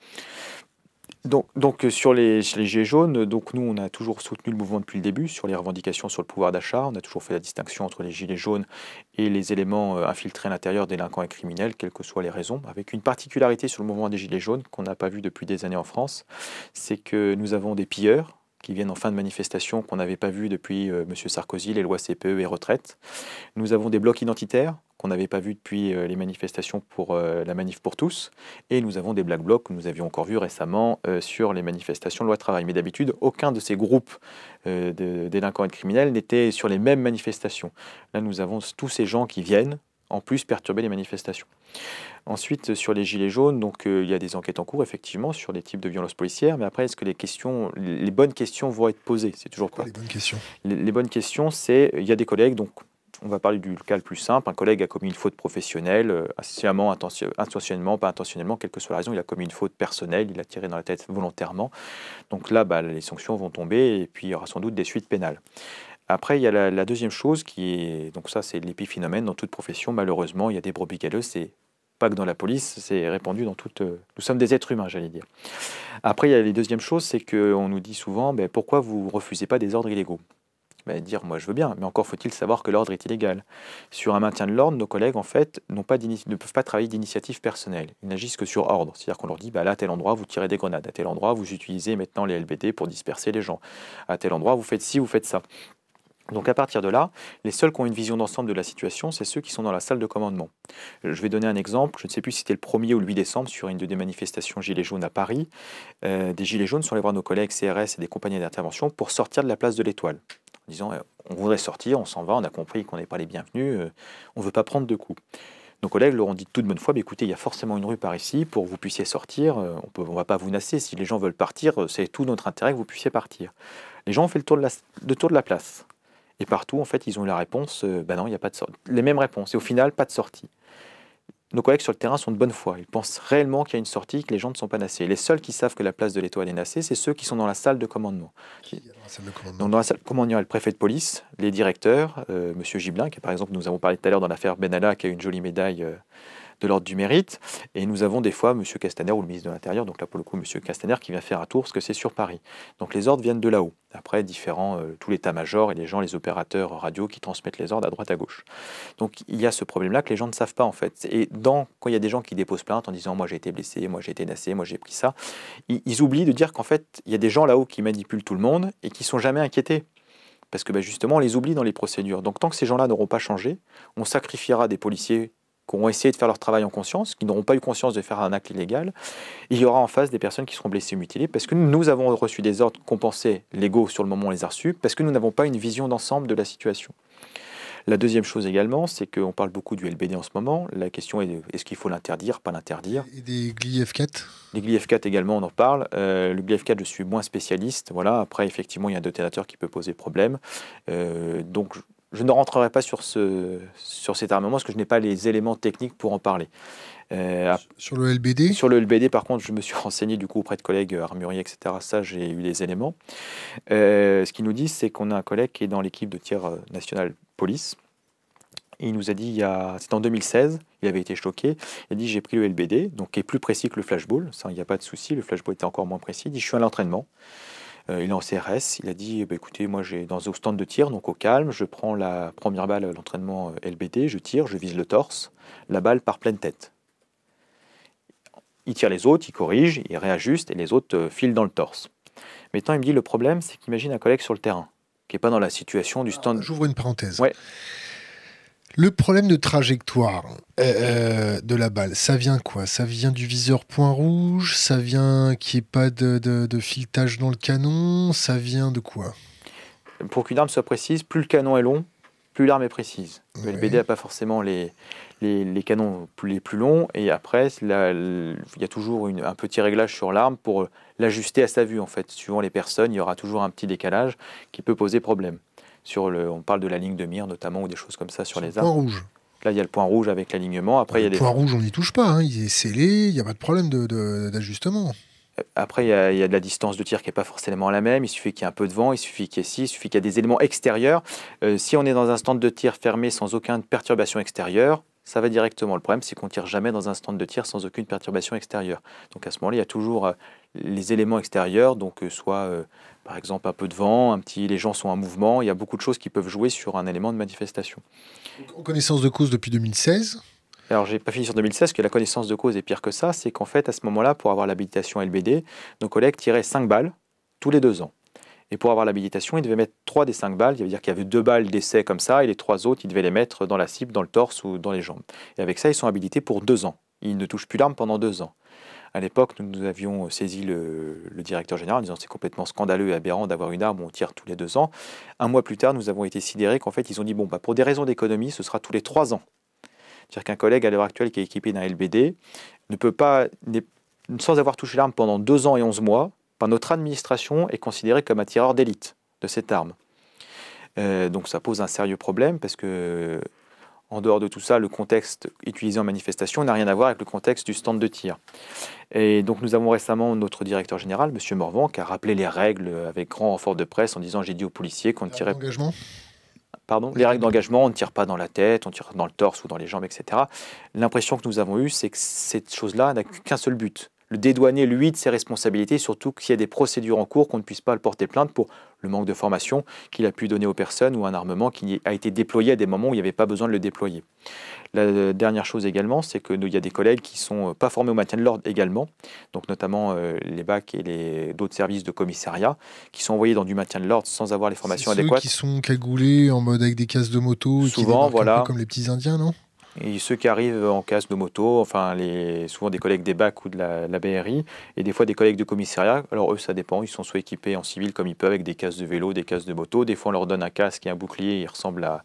Donc, euh, sur les, Gilets jaunes, euh, donc nous, on a toujours soutenu le mouvement depuis le début sur les revendications sur le pouvoir d'achat. On a toujours fait la distinction entre les Gilets jaunes et les éléments euh, infiltrés à l'intérieur, délinquants et criminels, quelles que soient les raisons, avec une particularité sur le mouvement des Gilets jaunes qu'on n'a pas vu depuis des années en France, c'est que nous avons des pilleurs, qui viennent en fin de manifestation qu'on n'avait pas vu depuis euh, M. Sarkozy, les lois CPE et retraites Nous avons des blocs identitaires qu'on n'avait pas vu depuis euh, les manifestations pour euh, la manif pour tous. Et nous avons des black blocs que nous avions encore vu récemment sur les manifestations de loi travail. Mais d'habitude, aucun de ces groupes de délinquants et de criminels n'était sur les mêmes manifestations. Là, nous avons tous ces gens qui viennent en plus perturber les manifestations. Ensuite, sur les gilets jaunes, donc euh, il y a des enquêtes en cours, effectivement, sur les types de violences policières. Mais après, est-ce que les questions, les bonnes questions vont être posées C'est toujours quoi Les bonnes questions. Les, bonnes questions, c'est il y a des collègues, donc on va parler du cas le plus simple. Un collègue a commis une faute professionnelle, euh, intentionnellement, pas intentionnellement, quelle que soit la raison, il a commis une faute personnelle, il a tiré dans la tête volontairement. Donc là, bah, les sanctions vont tomber et puis il y aura sans doute des suites pénales. Après, il y a la, deuxième chose qui est, donc ça c'est l'épiphénomène dans toute profession, malheureusement, il y a des brebis c'est pas que dans la police, c'est répandu dans toute... Euh, nous sommes des êtres humains, j'allais dire. Après, il y a les deuxième chose, c'est qu'on nous dit souvent, ben, pourquoi vous refusez pas des ordres illégaux ben, dire moi je veux bien, mais encore faut-il savoir que l'ordre est illégal. Sur un maintien de l'ordre, nos collègues en fait pas ne peuvent pas travailler d'initiative personnelle. Ils n'agissent que sur ordre, c'est-à-dire qu'on leur dit bah, là à tel endroit vous tirez des grenades, à tel endroit vous utilisez maintenant les LBD pour disperser les gens, à tel endroit vous faites ci, vous faites ça. Donc à partir de là, les seuls qui ont une vision d'ensemble de la situation, c'est ceux qui sont dans la salle de commandement. Je vais donner un exemple, je ne sais plus si c'était le 1er ou le 8 décembre sur une des manifestations Gilets jaunes à Paris. Euh, des Gilets jaunes sont allés voir nos collègues CRS et des compagnies d'intervention pour sortir de la place de l'Étoile. En disant, euh, on voudrait sortir, on s'en va, on a compris qu'on n'est pas les bienvenus, euh, on ne veut pas prendre de coups. Nos collègues leur ont dit toute bonne foi, écoutez, il y a forcément une rue par ici, pour que vous puissiez sortir, on ne va pas vous nasser, si les gens veulent partir, c'est tout notre intérêt que vous puissiez partir. Les gens ont fait le tour de la place et partout, en fait, ils ont eu la réponse ben non, il n'y a pas de sortie. Les mêmes réponses. Et au final, pas de sortie. Nos collègues sur le terrain sont de bonne foi. Ils pensent réellement qu'il y a une sortie, que les gens ne sont pas nassés. Les seuls qui savent que la place de l'étoile est nassée, c'est ceux qui sont dans la salle de commandement. dans la salle de commandement Donc, Dans la salle de commandement, il y a le préfet de police, les directeurs, M. Euh, monsieur Giblin, qui par exemple, nous avons parlé tout à l'heure dans l'affaire Benalla, qui a eu une jolie médaille. Euh, de l'ordre du mérite. Et nous avons des fois M. Castaner ou le ministre de l'Intérieur, donc là pour le coup M. Castaner qui vient faire à tour, ce que c'est sur Paris. Donc les ordres viennent de là-haut. Après, différents, euh, tous tout l'état-major et les gens, les opérateurs radio qui transmettent les ordres à droite à gauche. Donc il y a ce problème-là que les gens ne savent pas en fait. Et dans, quand il y a des gens qui déposent plainte en disant moi j'ai été blessé, moi j'ai été nassé, moi j'ai pris ça, ils, oublient de dire qu'en fait il y a des gens là-haut qui manipulent tout le monde et qui sont jamais inquiétés parce que ben, justement, on les oublie dans les procédures. Donc tant que ces gens-là n'auront pas changé, on sacrifiera des policiers qui ont essayé de faire leur travail en conscience, qui n'auront pas eu conscience de faire un acte illégal. Il y aura en face des personnes qui seront blessées ou mutilées parce que nous avons reçu des ordres compensés légaux sur le moment où on les a reçus, parce que nous n'avons pas une vision d'ensemble de la situation. La deuxième chose également, c'est qu'on parle beaucoup du LBD en ce moment. La question est est-ce qu'il faut l'interdire, pas l'interdire Et des GLI F4 Les GLI F4 également, on en parle. Euh, le GLI 4 je suis moins spécialiste. Voilà. Après, effectivement, il y a un détonateur qui peut poser problème. Euh, donc, je ne rentrerai pas sur, ce, sur cet armement parce que je n'ai pas les éléments techniques pour en parler. Euh, sur le LBD Sur le LBD, par contre, je me suis renseigné du coup auprès de collègues euh, armuriers, etc. Ça, j'ai eu des éléments. Euh, ce qu'ils nous disent, c'est qu'on a un collègue qui est dans l'équipe de tir national police. il nous a dit, il en 2016, il avait été choqué. Il a dit J'ai pris le LBD, donc qui est plus précis que le flashball. il n'y a pas de souci, le flashball était encore moins précis. Il dit Je suis à l'entraînement. Euh, il est en CRS, il a dit bah, écoutez, moi j'ai dans au stand de tir, donc au calme, je prends la première balle l'entraînement euh, LBD, je tire, je vise le torse, la balle part pleine tête. Il tire les autres, il corrige, il réajuste et les autres euh, filent dans le torse. Mais tant il me dit le problème, c'est qu'imagine un collègue sur le terrain qui n'est pas dans la situation du ah, stand. J'ouvre une parenthèse. Le problème de trajectoire euh, euh, de la balle, ça vient quoi Ça vient du viseur point rouge Ça vient qu'il n'y ait pas de, de, filetage dans le canon Ça vient de quoi Pour qu'une arme soit précise, plus le canon est long, plus l'arme est précise. Le BD n'a pas forcément les, les, canons les plus longs, et après, il y a toujours un petit réglage sur l'arme pour l'ajuster à sa vue, en fait. Suivant les personnes, il y aura toujours un petit décalage qui peut poser problème. Sur le, on parle de la ligne de mire notamment ou des choses comme ça sur les arbres. Point rouge. Là, il y a le point rouge avec l'alignement. Après, il y a le des... point rouge, on n'y touche pas. Hein. Il est scellé. Il n'y a pas de problème d'ajustement. De, d'ajustement euh, après, il y, a, il y, a, de la distance de tir qui n'est pas forcément la même. Il suffit qu'il y ait un peu de vent, il suffit qu'il y ait ci, il suffit qu'il y ait des éléments extérieurs. Euh, si on est dans un stand de tir fermé sans aucune perturbation extérieure, ça va directement. Le problème, c'est qu'on tire jamais dans un stand de tir sans aucune perturbation extérieure. Donc à ce moment-là, il y a toujours euh, les éléments extérieurs, donc soit par exemple, un peu de vent, un petit, les gens sont en mouvement. Il y a beaucoup de choses qui peuvent jouer sur un élément de manifestation. En connaissance de cause depuis 2016 alors, j'ai pas fini sur 2016, que la connaissance de cause est pire que ça. C'est qu'en fait, à ce moment-là, pour avoir l'habilitation LBD, nos collègues tiraient 5 balles tous les deux ans. Et pour avoir l'habilitation, ils devaient mettre 3 des 5 balles. Il veut dire qu'il y avait 2 balles d'essai comme ça, et les 3 autres, ils devaient les mettre dans la cible, dans le torse ou dans les jambes. Et avec ça, ils sont habilités pour 2 ans. Ils ne touchent plus l'arme pendant 2 ans. À l'époque, nous, avions euh, saisi le, directeur général en disant c'est complètement scandaleux et aberrant d'avoir une arme où on tire tous les deux ans. Un mois plus tard, nous avons été sidérés qu'en fait, ils ont dit bon, bah, pour des raisons d'économie, ce sera tous les trois ans. C'est-à-dire qu'un collègue à l'heure actuelle qui est équipé d'un LBD ne peut pas, sans avoir touché l'arme pendant deux ans et onze mois, par bah, notre administration, est considéré comme un tireur d'élite de cette arme. Euh, donc ça pose un sérieux problème parce que en dehors de tout ça, le contexte utilisé en manifestation n'a rien à voir avec le contexte du stand de tir. Et donc nous avons récemment notre directeur général, M. Morvan, qui a rappelé les règles avec grand renfort de presse en disant j'ai dit aux policiers qu'on ne tirait... Pardon Les règles d'engagement, on ne tire pas dans la tête, on tire dans le torse ou dans les jambes, etc. L'impression que nous avons eue, c'est que cette chose-là n'a qu'un seul but, le dédouaner, lui, de ses responsabilités, surtout qu'il y a des procédures en cours, qu'on ne puisse pas le porter plainte pour le manque de formation qu'il a pu donner aux personnes ou un armement qui a été déployé à des moments où il n'y avait pas besoin de le déployer. La euh, dernière chose également, c'est que il y a des collègues qui ne sont euh, pas formés au maintien de l'ordre également, donc notamment euh, les BAC et les d'autres services de commissariat, qui sont envoyés dans du maintien de l'ordre sans avoir les formations ceux qui sont cagoulés en mode avec des cases de moto, souvent, qui voilà. comme les petits Indiens, non et ceux qui arrivent en casse de moto, enfin les, souvent des collègues des BAC ou de la, BRI, et des fois des collègues de commissariat. Alors eux, ça dépend, ils sont soit équipés en civil comme ils peuvent avec des casques de vélo, des casques de moto. Des fois, on leur donne un casque et un bouclier, ils ressemblent à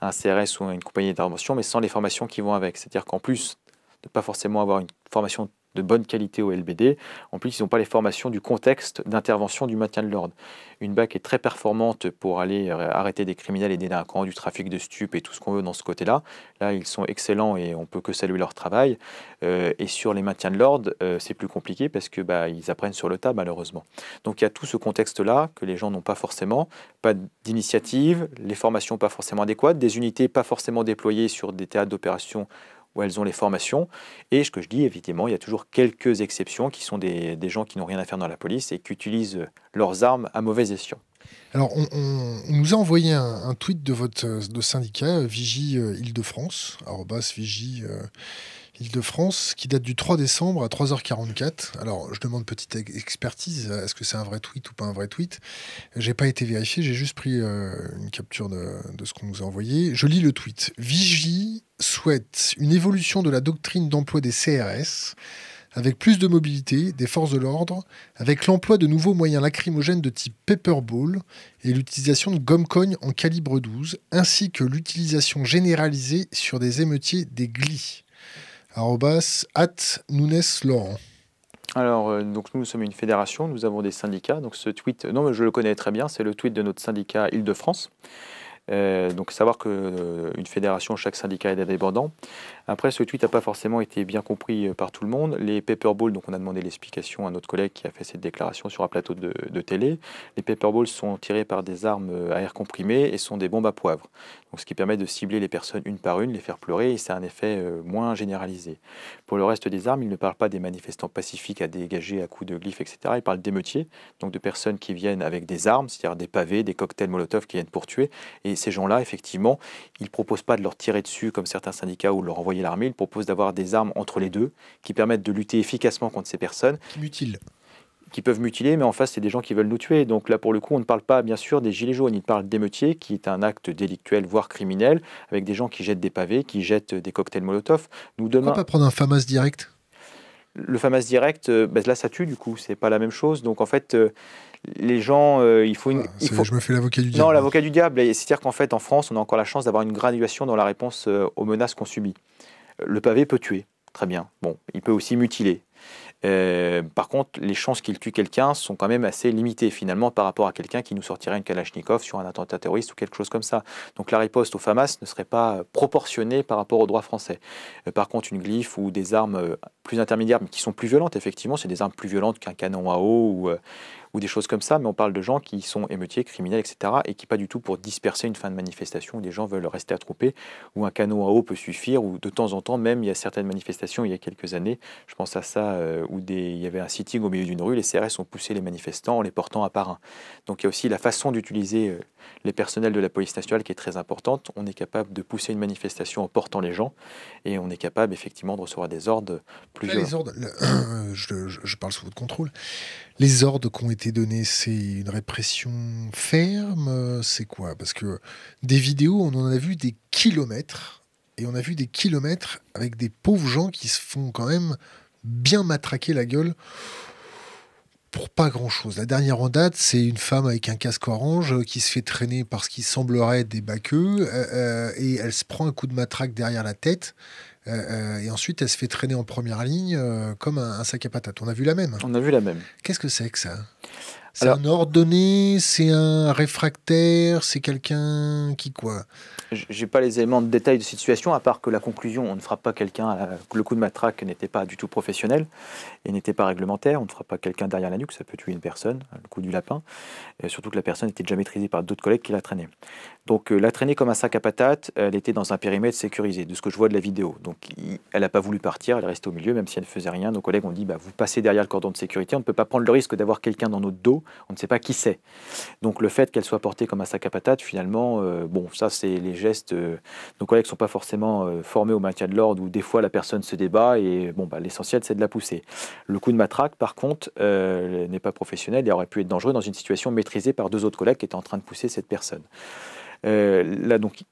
un CRS ou à une compagnie d'intervention, mais sans les formations qui vont avec. C'est-à-dire qu'en plus de ne pas forcément avoir une formation de bonne qualité au LBD. En plus, ils n'ont pas les formations du contexte d'intervention du maintien de l'ordre. Une BAC est très performante pour aller euh, arrêter des criminels et des délinquants, du trafic de stupes et tout ce qu'on veut dans ce côté-là. Là, ils sont excellents et on peut que saluer leur travail. Euh, et sur les maintiens de l'ordre, euh, c'est plus compliqué parce que bah, ils apprennent sur le tas, malheureusement. Donc il y a tout ce contexte-là que les gens n'ont pas forcément, pas d'initiative, les formations pas forcément adéquates, des unités pas forcément déployées sur des théâtres d'opération où elles ont les formations. Et ce que je dis, évidemment, il y a toujours quelques exceptions qui sont des, gens qui n'ont rien à faire dans la police et qui utilisent leurs armes à mauvais escient. Alors, on, nous a envoyé un, tweet de votre de syndicat, euh, Vigie euh, Île-de-France, arrobas Vigie euh, Île-de-France, qui date du 3 décembre à 3h44. Alors, je demande petite expertise, est-ce que c'est un vrai tweet ou pas un vrai tweet J'ai pas été vérifié, j'ai juste pris une capture de, de ce qu'on nous a envoyé. Je lis le tweet. Vigie souhaite une évolution de la doctrine d'emploi des CRS, avec plus de mobilité, des forces de l'ordre, avec l'emploi de nouveaux moyens lacrymogènes de type ball et l'utilisation de gomme-cogne en calibre 12, ainsi que l'utilisation généralisée sur des émeutiers des glis. Arrobas, at Nunes Laurent. Alors, euh, donc nous, nous sommes une fédération, nous avons des syndicats. Donc ce tweet, non, mais je le connais très bien, c'est le tweet de notre syndicat Île-de-France. Euh, donc savoir qu'une euh, une fédération, chaque syndicat est indépendant. Après, ce tweet n'a pas forcément été bien compris euh, par tout le monde. Les paperballs, donc on a demandé l'explication à notre collègue qui a fait cette déclaration sur un plateau de, télé. Les paperballs sont tirés par des armes à air comprimé et sont des bombes à poivre. Donc, ce qui permet de cibler les personnes une par une, les faire pleurer, et c'est un effet moins généralisé. Pour le reste des armes, il ne parle pas des manifestants pacifiques à dégager à coups de glyphes, etc. Il parle d'émeutiers, donc de personnes qui viennent avec des armes, c'est-à-dire des pavés, des cocktails Molotov qui viennent pour tuer. Et ces gens-là, effectivement, ils ne proposent pas de leur tirer dessus comme certains syndicats ou de leur envoyer l'armée, ils proposent d'avoir des armes entre les deux qui permettent de lutter efficacement contre ces personnes. Qui mutilent qui peuvent mutiler, mais en face, c'est des gens qui veulent nous tuer. Donc là, pour le coup, on ne parle pas, bien sûr, des gilets jaunes, il parle d'émeutiers, qui est un acte délictuel, voire criminel, avec des gens qui jettent des pavés, qui jettent des cocktails Molotov. Nous, demain... peut pas prendre un FAMAS direct Le FAMAS direct, euh, bah, là, ça tue, du coup, c'est pas la même chose. Donc en fait, euh, les gens, euh, il faut ah, il faut... Je me fais l'avocat du diable. Non, l'avocat du diable. C'est-à-dire qu'en fait, en France, on a encore la chance d'avoir une graduation dans la réponse euh, aux menaces qu'on subit. Euh, le pavé peut tuer, très bien. Bon, il peut aussi mutiler. par contre, les chances qu'il tue quelqu'un sont quand même assez limitées finalement par rapport à quelqu'un qui nous sortirait une Kalachnikov sur un attentat terroriste ou quelque chose comme ça. Donc la riposte au FAMAS ne serait pas proportionnée par rapport au droit français. par contre, une glyphe ou des armes plus intermédiaires, mais qui sont plus violentes, effectivement, c'est des armes plus violentes qu'un canon à eau ou, euh, ou, des choses comme ça, mais on parle de gens qui sont émeutiers, criminels, etc., et qui pas du tout pour disperser une fin de manifestation où des gens veulent rester attroupés, où un canon à eau peut suffire, ou de temps en temps, même, il y a certaines manifestations, il y a quelques années, je pense à ça, euh, où des, il y avait un sitting au milieu d'une rue, les CRS ont poussé les manifestants en les portant à part un. Donc il y a aussi la façon d'utiliser euh, les personnels de la police nationale qui est très importante. On est capable de pousser une manifestation en portant les gens, et on est capable, effectivement, de recevoir des ordres les ordres, je, parle sous votre contrôle. Les ordres qui ont été donnés, c'est une répression ferme C'est quoi Parce que des vidéos, on en a vu des kilomètres. Et on a vu des kilomètres avec des pauvres gens qui se font quand même bien matraquer la gueule pour pas grand chose. La dernière en date, c'est une femme avec un casque orange qui se fait traîner par ce qui semblerait des baqueux euh, euh, et elle se prend un coup de matraque derrière la tête. Euh, euh, et ensuite, elle se fait traîner en première ligne euh, comme un, sac à patates. On a vu la même. On a vu la même. Qu'est-ce que c'est que ça c'est un ordonné, c'est un réfractaire, c'est quelqu'un qui quoi J'ai pas les éléments de détail de situation, à part que la conclusion, on ne frappe pas quelqu'un, le coup de matraque n'était pas du tout professionnel et n'était pas réglementaire, on ne frappe pas quelqu'un derrière la nuque, ça peut tuer une personne, le coup du lapin, et surtout que la personne était déjà maîtrisée par d'autres collègues qui la traînaient. Donc euh, la traîner comme un sac à patates, elle était dans un périmètre sécurisé, de ce que je vois de la vidéo. Donc elle n'a pas voulu partir, elle est au milieu, même si elle ne faisait rien. Nos collègues ont dit, bah, vous passez derrière le cordon de sécurité, on ne peut pas prendre le risque d'avoir quelqu'un dans notre dos on ne sait pas qui c'est. Donc le fait qu'elle soit portée comme un sac à patates, finalement, euh, bon, ça c'est les gestes. Euh, nos collègues ne sont pas forcément euh, formés au maintien de l'ordre, où des fois la personne se débat et bon, bah, l'essentiel c'est de la pousser. Le coup de matraque, par contre, n'est pas professionnel et aurait pu être dangereux dans une situation maîtrisée par deux autres collègues qui étaient en train de pousser cette personne. là donc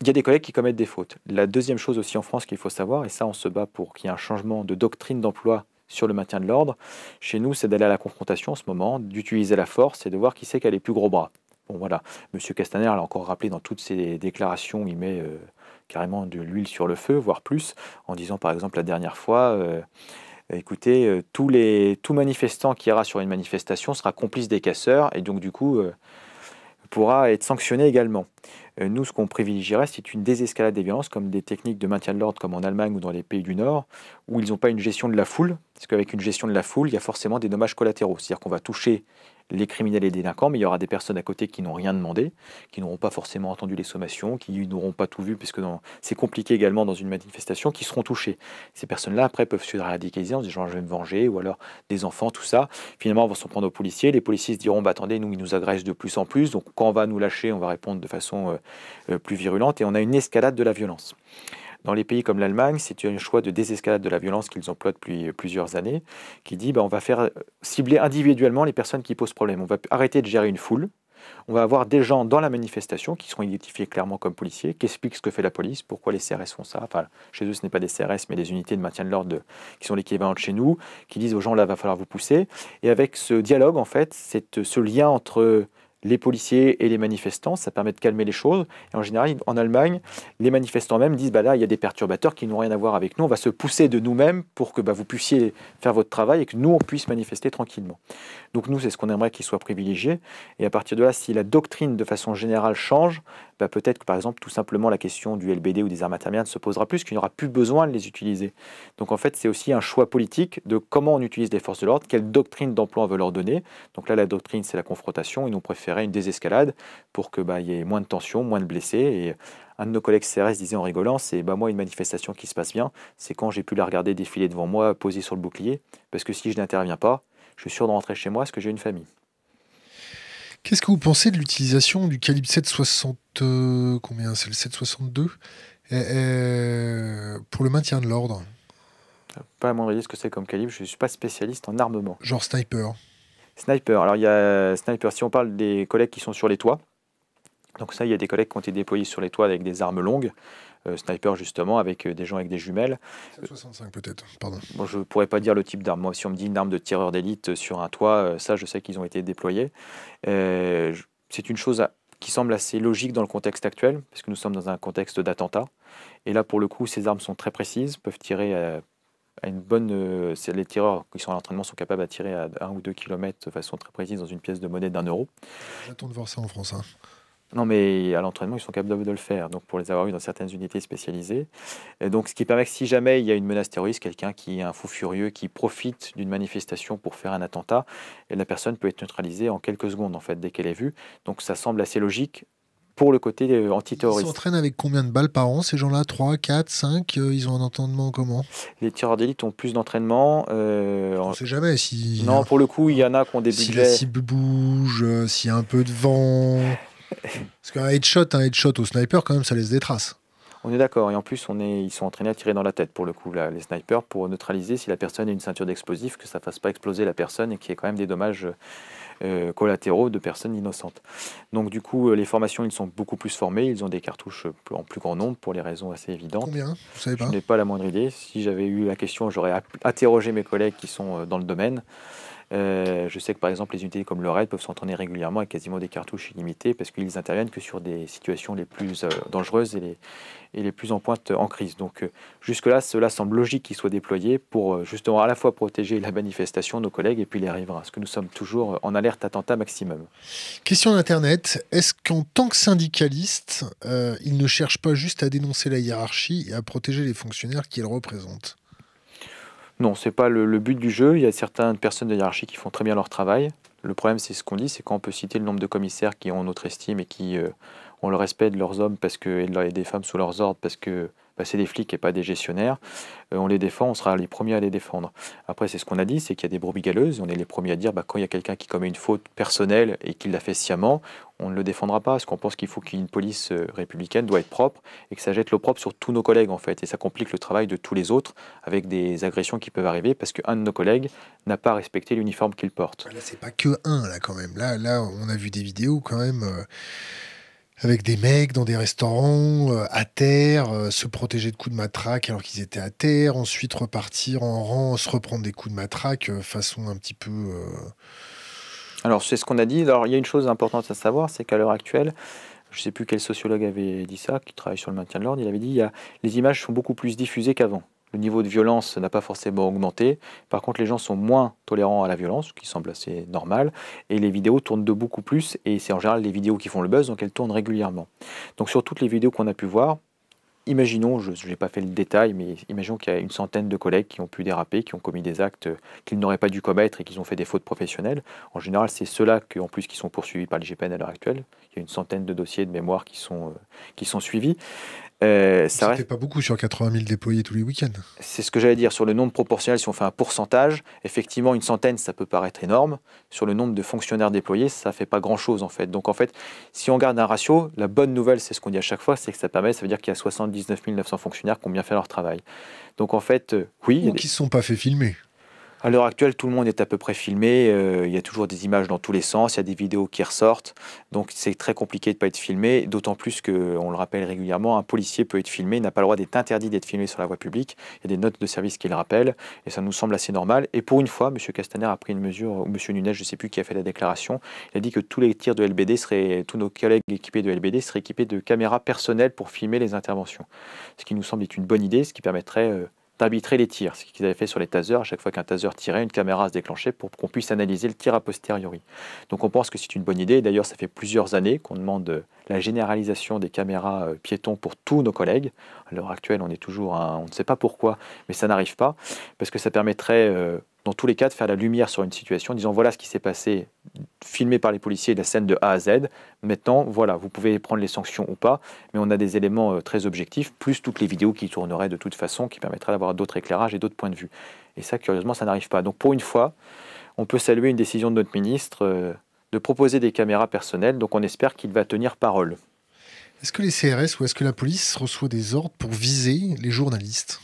il y a des collègues qui commettent des fautes. La deuxième chose aussi en France qu'il faut savoir, et ça on se bat pour qu'il y ait un changement de doctrine d'emploi sur le maintien de l'ordre. Chez nous, c'est d'aller à la confrontation en ce moment, d'utiliser la force et de voir qui c'est qui a les plus gros bras. Bon voilà, Monsieur Castaner l'a encore rappelé dans toutes ses déclarations, il met euh, carrément de l'huile sur le feu, voire plus, en disant par exemple la dernière fois, euh, écoutez, euh, tous les, tout manifestant qui ira sur une manifestation sera complice des casseurs et donc du coup pourra être sanctionné également. Euh, nous, ce qu'on privilégierait, c'est une désescalade des violences, comme des techniques de maintien de l'ordre, comme en Allemagne ou dans les pays du Nord, où ils n'ont pas une gestion de la foule, parce qu'avec une gestion de la foule, il y a forcément des dommages collatéraux. C'est-à-dire qu'on va toucher les criminels et les délinquants, mais il y aura des personnes à côté qui n'ont rien demandé, qui n'auront pas forcément entendu les sommations, qui n'auront pas tout vu, puisque c'est compliqué également dans une manifestation, qui seront touchées. Ces personnes-là, après, peuvent se radicaliser en disant je vais me venger, ou alors des enfants, tout ça. Finalement, on va s'en prendre aux policiers. Les policiers se diront bah, attendez, nous, ils nous agressent de plus en plus, donc quand on va nous lâcher, on va répondre de façon euh, euh, plus virulente, et on a une escalade de la violence. Dans les pays comme l'Allemagne, c'est un choix de désescalade de la violence qu'ils emploient depuis euh, plusieurs années, qui dit ben, on va faire euh, cibler individuellement les personnes qui posent problème. On va arrêter de gérer une foule. On va avoir des gens dans la manifestation qui seront identifiés clairement comme policiers, qui expliquent ce que fait la police, pourquoi les CRS font ça. Enfin, chez eux, ce n'est pas des CRS, mais des unités de maintien de l'ordre qui sont l'équivalent de chez nous, qui disent aux gens là, va falloir vous pousser. Et avec ce dialogue, en fait, ce lien entre les policiers et les manifestants, ça permet de calmer les choses. Et en général, en Allemagne, les manifestants même disent, bah là, il y a des perturbateurs qui n'ont rien à voir avec nous, on va se pousser de nous-mêmes pour que bah, vous puissiez faire votre travail et que nous, on puisse manifester tranquillement. Donc nous, c'est ce qu'on aimerait qu'il soit privilégié. Et à partir de là, si la doctrine de façon générale change, bah, peut-être que par exemple tout simplement la question du LBD ou des armes intermédiaires ne se posera plus, qu'il n'y aura plus besoin de les utiliser. Donc en fait, c'est aussi un choix politique de comment on utilise les forces de l'ordre, quelle doctrine d'emploi on veut leur donner. Donc là, la doctrine, c'est la confrontation. Ils nous préféraient une désescalade pour que bah, y ait moins de tensions, moins de blessés. Et un de nos collègues CRS disait en rigolant, c'est bah, moi une manifestation qui se passe bien, c'est quand j'ai pu la regarder défiler devant moi, poser sur le bouclier, parce que si je n'interviens pas, je suis sûr de rentrer chez moi parce que j'ai une famille. Qu'est-ce que vous pensez de l'utilisation du calibre 760 euh, combien c'est le 762 pour le maintien de l'ordre Pas à moindre ce que c'est comme calibre, je ne suis pas spécialiste en armement. Genre sniper. Sniper. Alors il y a sniper si on parle des collègues qui sont sur les toits. Donc ça il y a des collègues qui ont été déployés sur les toits avec des armes longues. Euh, sniper justement, avec euh, des gens avec des jumelles. 65 peut-être, pardon. je ne pourrais pas dire le type d'arme. si on me dit une arme de tireur d'élite euh, sur un toit, ça, je sais qu'ils ont été déployés. C'est une chose qui semble assez logique dans le contexte actuel, parce que nous sommes dans un contexte d'attentat. Et là, pour le coup, ces armes sont très précises, peuvent tirer à, une bonne. les tireurs qui sont à l'entraînement sont capables de tirer à 1 ou 2 km de façon très précise dans une pièce de monnaie d'un euro. J'attends de voir ça en France. Hein. Non, mais à l'entraînement, ils sont capables de le faire, donc pour les avoir vus dans certaines unités spécialisées. donc, ce qui permet que si jamais il y a une menace terroriste, quelqu'un qui est un fou furieux, qui profite d'une manifestation pour faire un attentat, et la personne peut être neutralisée en quelques secondes, en fait, dès qu'elle est vue. Donc, ça semble assez logique pour le côté euh, antiterroriste. Ils s'entraînent avec combien de balles par an Ces gens-là 3, 4, 5 Ils ont un entendement comment Les tireurs d'élite ont plus d'entraînement. Euh, on ne sait jamais si... Non, pour le coup, il y en a qui ont des budgets... Si la cible bouge, euh, s'il y a un peu de vent... Parce qu'un headshot, un headshot au sniper, quand même, ça laisse des traces. On est d'accord. Et en plus, on est, ils sont entraînés à tirer dans la tête, pour le coup, les snipers, pour neutraliser si la personne a une ceinture d'explosifs, que ça ne fasse pas exploser la personne et qu'il y ait quand même des dommages euh, collatéraux de personnes innocentes. Donc, du coup, les formations, ils sont beaucoup plus formés. Ils ont des cartouches euh, en plus grand nombre pour les raisons assez évidentes. Combien Vous savez pas Je n'ai pas la moindre idée. Si j'avais eu la question, j'aurais interrogé mes collègues qui sont euh, dans le domaine. Euh, je sais que par exemple les unités comme le RAID peuvent s'entraîner régulièrement avec quasiment des cartouches illimitées parce qu'ils interviennent que sur des situations les plus euh, dangereuses et les, plus en pointe en crise. Donc euh, jusque-là, cela semble logique qu'il soit déployé pour justement à la fois protéger la manifestation, nos collègues et puis les riverains, parce que nous sommes toujours en alerte attentat maximum. Question d'Internet, est-ce qu'en tant que syndicaliste, ils ne cherchent pas juste à dénoncer la hiérarchie et à protéger les fonctionnaires qu'ils représentent non, c'est pas le, but du jeu. Il y a certaines personnes de hiérarchie qui font très bien leur travail. Le problème, c'est ce qu'on dit, c'est qu'on peut citer le nombre de commissaires qui ont notre estime et qui euh, ont le respect de leurs hommes parce que, et, des femmes sous leurs ordres parce que Passer c'est des flics et pas des gestionnaires. Euh, on les défend, on sera les premiers à les défendre. Après, c'est ce qu'on a dit, c'est qu'il y a des brebis galeuses, on est les premiers à dire bah, quand il y a quelqu'un qui commet une faute personnelle et qu'il l'a fait sciemment, on ne le défendra pas, parce qu'on pense qu'il faut qu'une police euh, républicaine doit être propre et que ça jette l'eau propre sur tous nos collègues en fait. Et ça complique le travail de tous les autres avec des agressions qui peuvent arriver parce qu'un de nos collègues n'a pas respecté l'uniforme qu'il porte. Bah là, c'est pas que un, là quand même. Là, là, on a vu des vidéos quand même. Euh, avec des mecs dans des restaurants, euh, à terre, euh, se protéger de coups de matraque alors qu'ils étaient à terre, ensuite repartir en rang, se reprendre des coups de matraque, euh, façon un petit peu... Alors c'est ce qu'on a dit. Alors il y a une chose importante à savoir, c'est qu'à l'heure actuelle, je ne sais plus quel sociologue avait dit ça, qui travaille sur le maintien de l'ordre, il avait dit, il les images sont beaucoup plus diffusées qu'avant le niveau de violence n'a pas forcément augmenté. Par contre, les gens sont moins tolérants à la violence, ce qui semble assez normal, et les vidéos tournent de beaucoup plus, et c'est en général les vidéos qui font le buzz, donc elles tournent régulièrement. Donc sur toutes les vidéos qu'on a pu voir, imaginons, je n'ai pas fait le détail, mais imaginons qu'il y a une centaine de collègues qui ont pu déraper, qui ont commis des actes qu'ils n'auraient pas dû commettre et qu'ils ont fait des fautes professionnelles. En général, c'est ceux-là qui, en plus, qui sont poursuivis par l'IGPN à l'heure actuelle. Il y a une centaine de dossiers de mémoire qui sont, euh, qui sont suivis. Euh, ça reste... pas beaucoup sur 80 000 déployés tous les week-ends. C'est ce que j'allais dire. Sur le nombre proportionnel, si on fait un pourcentage, effectivement, une centaine, ça peut paraître énorme. Sur le nombre de fonctionnaires déployés, ça fait pas grand-chose, en fait. Donc, en fait, si on garde un ratio, la bonne nouvelle, c'est ce qu'on dit à chaque fois, c'est que ça permet, ça veut dire qu'il y a 79 900 fonctionnaires qui ont bien fait leur travail. Donc, en fait, euh, oui. Ou qui ne se sont pas fait filmer. À l'heure actuelle, tout le monde est à peu près filmé. Euh, il y a toujours des images dans tous les sens. Il y a des vidéos qui ressortent. Donc, c'est très compliqué de ne pas être filmé. D'autant plus que, on le rappelle régulièrement, un policier peut être filmé. Il n'a pas le droit d'être interdit d'être filmé sur la voie publique. Il y a des notes de service qui le rappellent. Et ça nous semble assez normal. Et pour une fois, M. Castaner a pris une mesure, ou M. Nunez, je ne sais plus qui a fait la déclaration. Il a dit que tous les tirs de LBD seraient, tous nos collègues équipés de LBD seraient équipés de caméras personnelles pour filmer les interventions. Ce qui nous semble être une bonne idée, ce qui permettrait. Euh, d'arbitrer les tirs, ce qu'ils avaient fait sur les tasers. À chaque fois qu'un taser tirait, une caméra se déclenchait pour qu'on puisse analyser le tir a posteriori. Donc on pense que c'est une bonne idée. D'ailleurs, ça fait plusieurs années qu'on demande euh, la généralisation des caméras euh, piétons pour tous nos collègues. À l'heure actuelle, on est toujours, on ne sait pas pourquoi, mais ça n'arrive pas, parce que ça permettrait... Euh, dans tous les cas, de faire la lumière sur une situation en disant voilà ce qui s'est passé, filmé par les policiers, la scène de A à Z. Maintenant, voilà, vous pouvez prendre les sanctions ou pas, mais on a des éléments euh, très objectifs, plus toutes les vidéos qui tourneraient de toute façon, qui permettraient d'avoir d'autres éclairages et d'autres points de vue. Et ça, curieusement, ça n'arrive pas. Donc pour une fois, on peut saluer une décision de notre ministre euh, de proposer des caméras personnelles, donc on espère qu'il va tenir parole. Est-ce que les CRS ou est-ce que la police reçoit des ordres pour viser les journalistes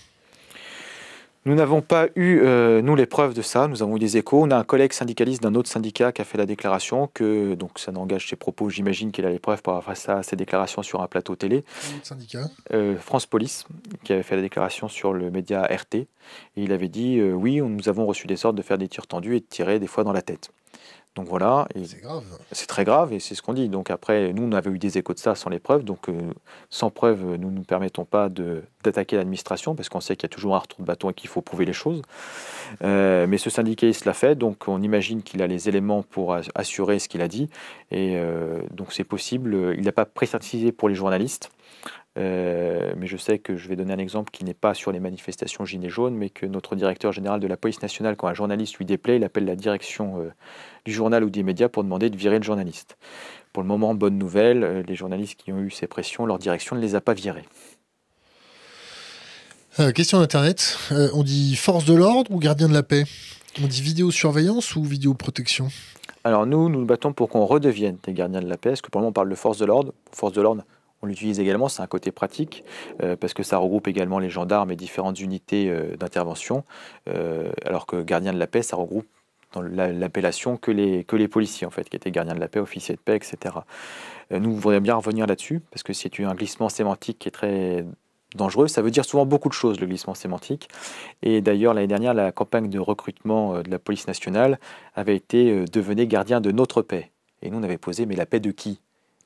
nous n'avons pas eu, euh, nous, les preuves de ça. Nous avons eu des échos. On a un collègue syndicaliste d'un autre syndicat qui a fait la déclaration que, donc ça n'engage ses propos, j'imagine qu'il a les preuves pour avoir fait ça, ses déclarations sur un plateau télé. Un syndicat euh, France Police, qui avait fait la déclaration sur le média RT. Et il avait dit euh, Oui, nous avons reçu des ordres de faire des tirs tendus et de tirer des fois dans la tête. Donc voilà. C'est très grave et c'est ce qu'on dit. Donc après, nous, on avait eu des échos de ça sans les preuves. Donc euh, sans preuve, nous ne nous permettons pas d'attaquer l'administration parce qu'on sait qu'il y a toujours un retour de bâton et qu'il faut prouver les choses. Euh, mais ce se l'a fait, donc on imagine qu'il a les éléments pour assurer ce qu'il a dit. Et euh, donc c'est possible. Il n'a pas précisé pour les journalistes. Euh, mais je sais que je vais donner un exemple qui n'est pas sur les manifestations Gilets jaunes, mais que notre directeur général de la police nationale, quand un journaliste lui déplaît, il appelle la direction euh, du journal ou des médias pour demander de virer le journaliste. Pour le moment, bonne nouvelle, euh, les journalistes qui ont eu ces pressions, leur direction ne les a pas virés. question d'Internet, on dit force de l'ordre ou gardien de la paix On dit vidéosurveillance ou vidéoprotection alors nous, nous nous battons pour qu'on redevienne des gardiens de la paix, ce que pour le moment on parle de force de l'ordre. Force de l'ordre, on l'utilise également, c'est un côté pratique, euh, parce que ça regroupe également les gendarmes et différentes unités euh, d'intervention, euh, alors que gardien de la paix, ça regroupe dans l'appellation que les, que les policiers, en fait, qui étaient gardiens de la paix, officiers de paix, etc. nous voudrions bien revenir là-dessus, parce que c'est un glissement sémantique qui est très dangereux. Ça veut dire souvent beaucoup de choses, le glissement sémantique. Et d'ailleurs, l'année dernière, la campagne de recrutement de la police nationale avait été Devenez gardien de notre paix ». Et nous, on avait posé « Mais la paix de qui ?»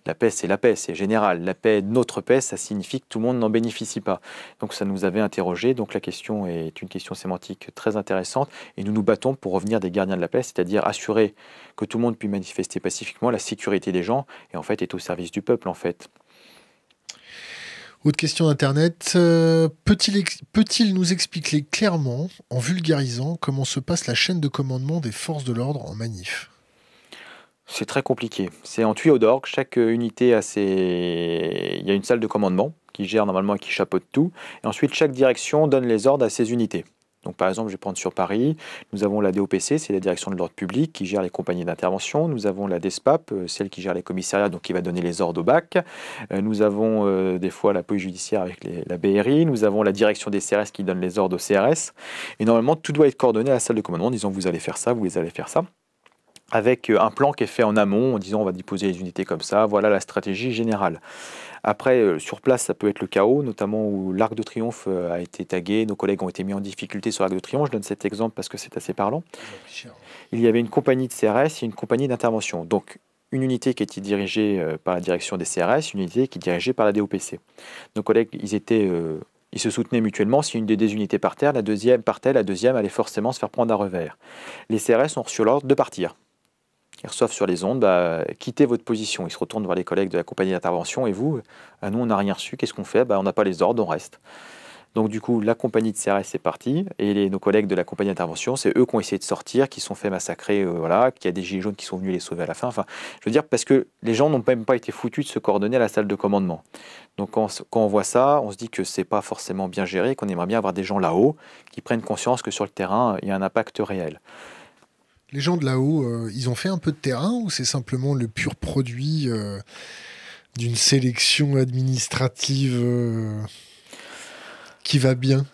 La paix, c'est la paix, c'est général. La paix, notre paix, ça signifie que tout le monde n'en bénéficie pas. Donc ça nous avait interrogé. Donc la question est une question sémantique très intéressante. Et nous nous battons pour revenir des gardiens de la paix, c'est-à-dire assurer que tout le monde puisse manifester pacifiquement la sécurité des gens et en fait est au service du peuple en fait. Autre question d'Internet. Euh, peut-il nous expliquer clairement, en vulgarisant, comment se passe la chaîne de commandement des forces de l'ordre en manif c'est très compliqué. C'est en tuyau d'orgue. Chaque euh, unité a ses. Il y a une salle de commandement qui gère normalement et qui chapeaute tout. Et ensuite, chaque direction donne les ordres à ses unités. Donc, par exemple, je vais prendre sur Paris, nous avons la DOPC, c'est la direction de l'ordre public qui gère les compagnies d'intervention. Nous avons la DESPAP, euh, celle qui gère les commissariats, donc qui va donner les ordres au BAC. Euh, nous avons des fois la police judiciaire avec la BRI. Nous avons la direction des CRS qui donne les ordres au CRS. Et normalement, tout doit être coordonné à la salle de commandement Disons, disant vous allez faire ça, vous les allez faire ça avec euh, un plan qui est fait en amont en disant on va déposer les unités comme ça, voilà la stratégie générale. Après, euh, sur place, ça peut être le chaos, notamment où l'arc de triomphe euh, a été tagué, nos collègues ont été mis en difficulté sur l'arc de triomphe. Je donne cet exemple parce que c'est assez parlant. Il y avait une compagnie de CRS et une compagnie d'intervention. Donc, une unité qui était dirigée par la direction des CRS, une unité qui est dirigée par la DOPC. Nos collègues, ils se soutenaient mutuellement. Si une des deux unités partait, la deuxième partait, la deuxième allait forcément se faire prendre à revers. Les CRS ont reçu l'ordre de partir ils reçoivent sur les ondes, bah, euh, quittez votre position. Ils se retournent vers les collègues de la compagnie d'intervention et vous, à euh, nous on n'a rien reçu, qu'est-ce qu'on fait bah, On n'a pas les ordres, on reste. Donc du coup, la compagnie de CRS est partie et nos collègues de la compagnie d'intervention, c'est eux qui ont essayé de sortir, qui sont fait massacrer, euh, voilà, qu'il y a des gilets jaunes qui sont venus les sauver à la fin. Enfin, je veux dire, parce que les gens n'ont même pas été foutus de se coordonner à la salle de commandement. Donc quand, quand on voit ça, on se dit que c'est pas forcément bien géré, qu'on aimerait bien avoir des gens là-haut qui prennent conscience que sur le terrain, il y a un impact réel. Les gens de là-haut, euh, ils ont fait un peu de terrain ou c'est simplement le pur produit euh, d'une sélection administrative euh, qui va bien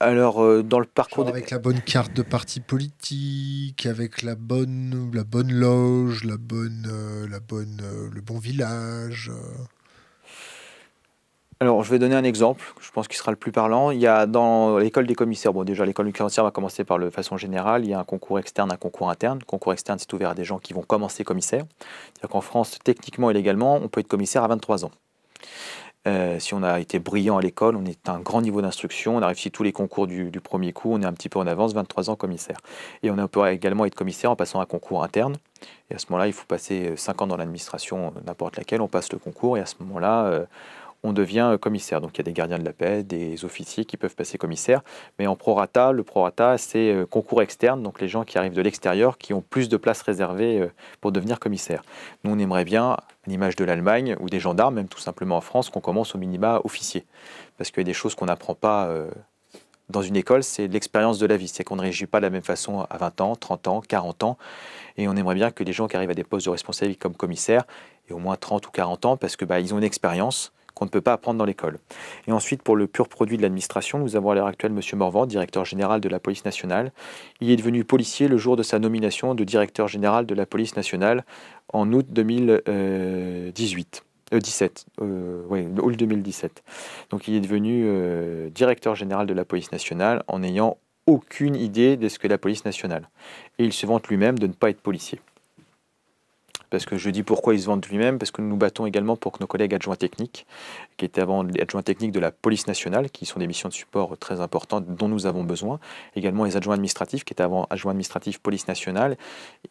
alors, dans le parcours. Avec la bonne carte de parti politique, avec la bonne, la bonne loge, la bonne, la bonne, le bon village. Alors, je vais donner un exemple, je pense qu'il sera le plus parlant. Il y a dans l'école des commissaires, bon, déjà, l'école du commissaires va commencer par de façon générale. Il y a un concours externe, un concours interne. Le concours externe, c'est ouvert à des gens qui vont commencer commissaire. C'est-à-dire qu'en France, techniquement et légalement, on peut être commissaire à 23 ans. Euh, si on a été brillant à l'école, on est à un grand niveau d'instruction, on a réussi tous les concours du, premier coup, on est un petit peu en avance, 23 ans commissaire. Et on peut également être commissaire en passant un concours interne. Et à ce moment-là, il faut passer 5 ans dans l'administration, euh, n'importe laquelle, on passe le concours et à ce moment-là, euh, on devient euh, commissaire. Donc il y a des gardiens de la paix, des officiers qui peuvent passer commissaire. Mais en prorata, le prorata, c'est euh, concours externe, donc les gens qui arrivent de l'extérieur, qui ont plus de places réservées euh, pour devenir commissaire. Nous, on aimerait bien, à l'image de l'Allemagne ou des gendarmes, même tout simplement en France, qu'on commence au minima officier. Parce qu'il y a des choses qu'on n'apprend pas. dans une école, c'est l'expérience de la vie. C'est qu'on ne réagit pas de la même façon à 20 ans, 30 ans, 40 ans. Et on aimerait bien que les gens qui arrivent à des postes de responsabilité comme commissaire aient au moins 30 ou 40 ans parce que bah, ils ont une expérience on ne peut pas apprendre dans l'école. Et ensuite, pour le pur produit de l'administration, nous avons à l'heure actuelle M. Morvan, directeur général de la police nationale. Il est devenu policier le jour de sa nomination de directeur général de la police nationale en août 2018. 2017. Euh, euh, euh, Donc il est devenu directeur général de la police nationale en n'ayant aucune idée de ce que la police nationale. Et il se vante lui-même de ne pas être policier parce que je dis pourquoi ils se vendent lui-même, parce que nous nous battons également pour que nos collègues adjoints techniques, qui étaient avant adjoints techniques de la police nationale, qui sont des missions de support très importantes dont nous avons besoin, également les adjoints administratifs, qui étaient avant adjoints administratifs police nationale,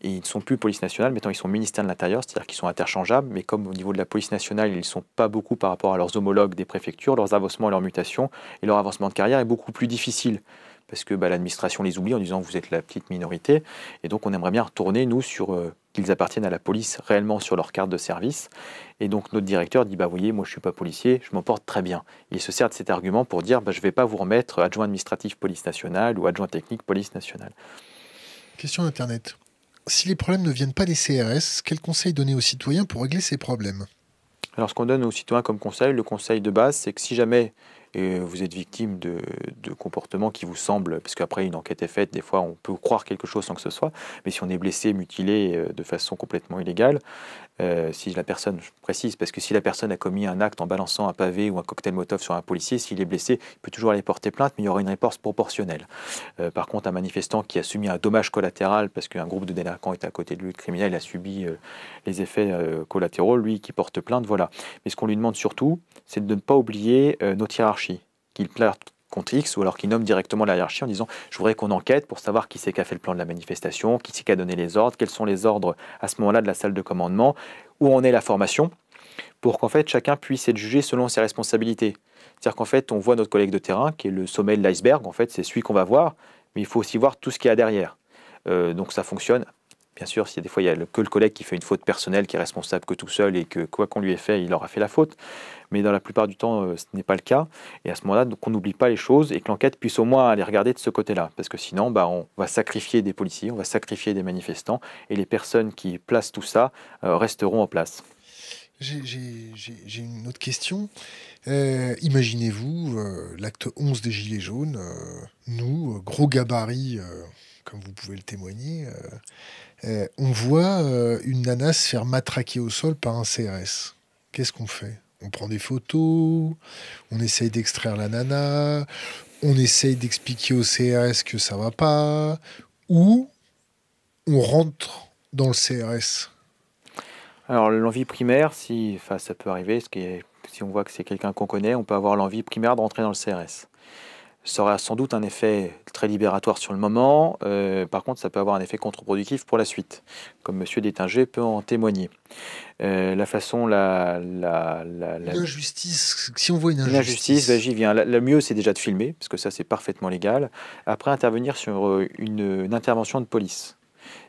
et ils ne sont plus police nationale, maintenant ils sont ministères de l'Intérieur, c'est-à-dire qu'ils sont interchangeables, mais comme au niveau de la police nationale, ils ne sont pas beaucoup par rapport à leurs homologues des préfectures, leurs avancements et leurs mutations, et leur avancement de carrière est beaucoup plus difficile parce que bah, l'administration les oublie en disant vous êtes la petite minorité. Et donc on aimerait bien retourner, nous, sur euh, qu'ils appartiennent à la police réellement sur leur carte de service. Et donc notre directeur dit, bah vous voyez, moi je suis pas policier, je m'en porte très bien. Il se sert de cet argument pour dire, bah, je ne vais pas vous remettre adjoint administratif police nationale ou adjoint technique police nationale. Question d'Internet. Si les problèmes ne viennent pas des CRS, quel conseil donner aux citoyens pour régler ces problèmes Alors ce qu'on donne aux citoyens comme conseil, le conseil de base, c'est que si jamais et vous êtes victime de, de comportements qui vous semblent, parce qu'après une enquête est faite, des fois on peut croire quelque chose sans que ce soit, mais si on est blessé, mutilé euh, de façon complètement illégale, euh, si la personne, je précise, parce que si la personne a commis un acte en balançant un pavé ou un cocktail moto sur un policier, s'il est blessé, il peut toujours aller porter plainte, mais il y aura une réponse proportionnelle. Euh, par contre, un manifestant qui a subi un dommage collatéral parce qu'un groupe de délinquants est à côté de lui, le criminel a subi euh, les effets collatéraux, lui qui porte plainte, voilà. Mais ce qu'on lui demande surtout, c'est de ne pas oublier nos hiérarchies, qu'il X, ou alors qui nomme directement la hiérarchie en disant je voudrais qu'on enquête pour savoir qui c'est qui a fait le plan de la manifestation, qui c'est qui a donné les ordres, quels sont les ordres à ce moment-là de la salle de commandement, où en est la formation, pour qu'en fait chacun puisse être jugé selon ses responsabilités. C'est-à-dire qu'en fait on voit notre collègue de terrain qui est le sommet de l'iceberg, en fait c'est celui qu'on va voir, mais il faut aussi voir tout ce qu'il y a derrière. Euh, donc ça fonctionne Bien sûr, a des fois il y a que le collègue qui fait une faute personnelle, qui est responsable que tout seul et que quoi qu'on lui ait fait, il aura fait la faute. Mais dans la plupart du temps, euh, ce n'est pas le cas. Et à ce moment-là, qu'on n'oublie pas les choses et que l'enquête puisse au moins aller regarder de ce côté-là. Parce que sinon, bah, on va sacrifier des policiers, on va sacrifier des manifestants et les personnes qui placent tout ça euh, resteront en place. J'ai une autre question. Euh, imaginez-vous l'acte 11 des Gilets jaunes, nous, gros gabarit comme vous pouvez le témoigner, euh, euh, on voit euh, une nana se faire matraquer au sol par un CRS. Qu'est-ce qu'on fait On prend des photos, on essaye d'extraire la nana, on essaye d'expliquer au CRS que ça va pas, ou on rentre dans le CRS Alors l'envie primaire, si, ça peut arriver, si on voit que c'est quelqu'un qu'on connaît, on peut avoir l'envie primaire de rentrer dans le CRS. Ça aura sans doute un effet très libératoire sur le moment, euh, par contre ça peut avoir un effet contre-productif pour la suite, comme M. Détinger peut en témoigner. Euh, la façon, la... la, la, la... L'injustice, si on voit une injustice... La justice, bah, j'y viens. Le mieux c'est déjà de filmer, parce que ça c'est parfaitement légal. Après intervenir sur euh, une, intervention de police.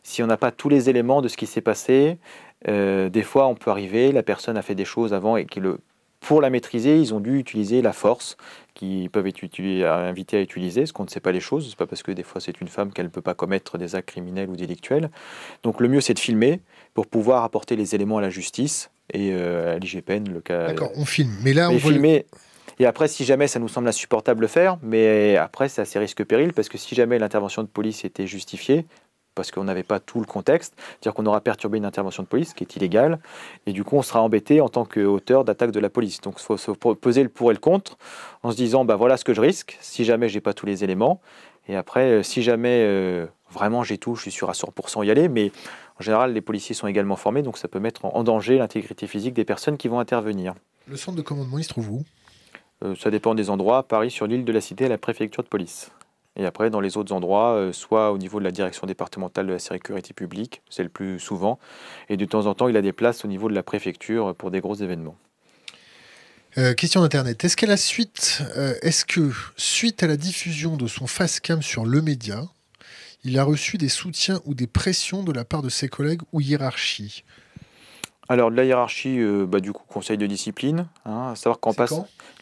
Si on n'a pas tous les éléments de ce qui s'est passé, des fois on peut arriver, la personne a fait des choses avant et qui le pour la maîtriser, ils ont dû utiliser la force qui peuvent être invités à utiliser, ce qu'on ne sait pas les choses, n'est pas parce que des fois c'est une femme qu'elle ne peut pas commettre des actes criminels ou délictuels. Donc le mieux c'est de filmer pour pouvoir apporter les éléments à la justice et euh, à l'IGPN le cas. D'accord, on filme, mais là on voit Et après, si jamais ça nous semble insupportable de faire, mais après, c'est assez risque-péril, parce que si jamais l'intervention de police était justifiée, parce qu'on n'avait pas tout le contexte, c'est-à-dire qu'on aura perturbé une intervention de police, qui est illégale, et du coup on sera embêté en tant qu'auteur d'attaque de la police. Donc il faut se peser le pour et le contre, en se disant, bah voilà ce que je risque, si jamais je n'ai pas tous les éléments, et après, euh, si jamais euh, vraiment j'ai tout, je suis sûr à 100% y aller, mais en général les policiers sont également formés, donc ça peut mettre en danger l'intégrité physique des personnes qui vont intervenir. Le centre de commandement, il se trouve où euh, Ça dépend des endroits, Paris sur l'île de la Cité à la préfecture de police. Et après, dans les autres endroits, euh, soit au niveau de la direction départementale de la sécurité publique, c'est le plus souvent, et de temps en temps, il a des places au niveau de la préfecture pour des gros événements. Euh, question d'Internet. Est-ce qu'à la suite, euh, est-ce que suite à la diffusion de son facecam sur le média, il a reçu des soutiens ou des pressions de la part de ses collègues ou hiérarchie alors, de la hiérarchie, bah, du coup, conseil de discipline. Hein, à savoir qu'on passe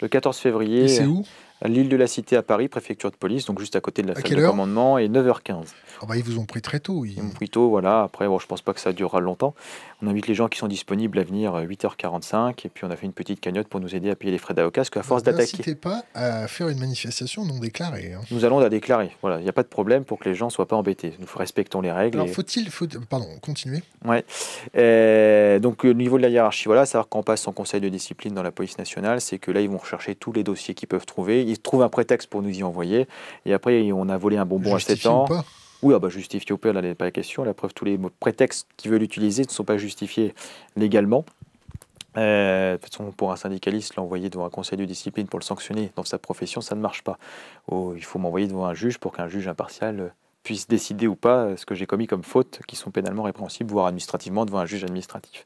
le 14 février. Et c'est où l'île de la Cité à Paris, préfecture de police, donc juste à côté de la salle de commandement, et 9h15. Ah bah, ils vous ont pris très tôt. Ils... ils m'ont pris tôt, voilà. Après, bon, je pense pas que ça durera longtemps. On invite les gens qui sont disponibles à venir à 8h45, et puis on a fait une petite cagnotte pour nous aider à payer les frais d'avocat, parce qu'à force d'attaquer. N'hésitez pas à faire une manifestation non déclarée. Hein. Nous allons la déclarer. Voilà, il n'y a pas de problème pour que les gens ne soient pas embêtés. Nous respectons les règles. Alors faut-il, pardon, continuer. Ouais. Euh, donc au niveau de la hiérarchie, voilà, savoir qu'on passe son conseil de discipline dans la police nationale, c'est que là ils vont rechercher tous les dossiers qu'ils peuvent trouver ils trouvent un prétexte pour nous y envoyer. Et après, on a volé un bonbon à 7 ans. oui, ah bah justifié ou pas, là, n'est pas la question. La preuve, tous les prétextes qu'ils veulent utiliser ne sont pas justifiés légalement. Euh, de toute façon, pour un syndicaliste, l'envoyer devant un conseil de discipline pour le sanctionner dans sa profession, ça ne marche pas. Oh, il faut m'envoyer devant un juge pour qu'un juge impartial euh, puisse décider ou pas euh, ce que j'ai commis comme faute, qui sont pénalement répréhensibles, voire administrativement devant un juge administratif.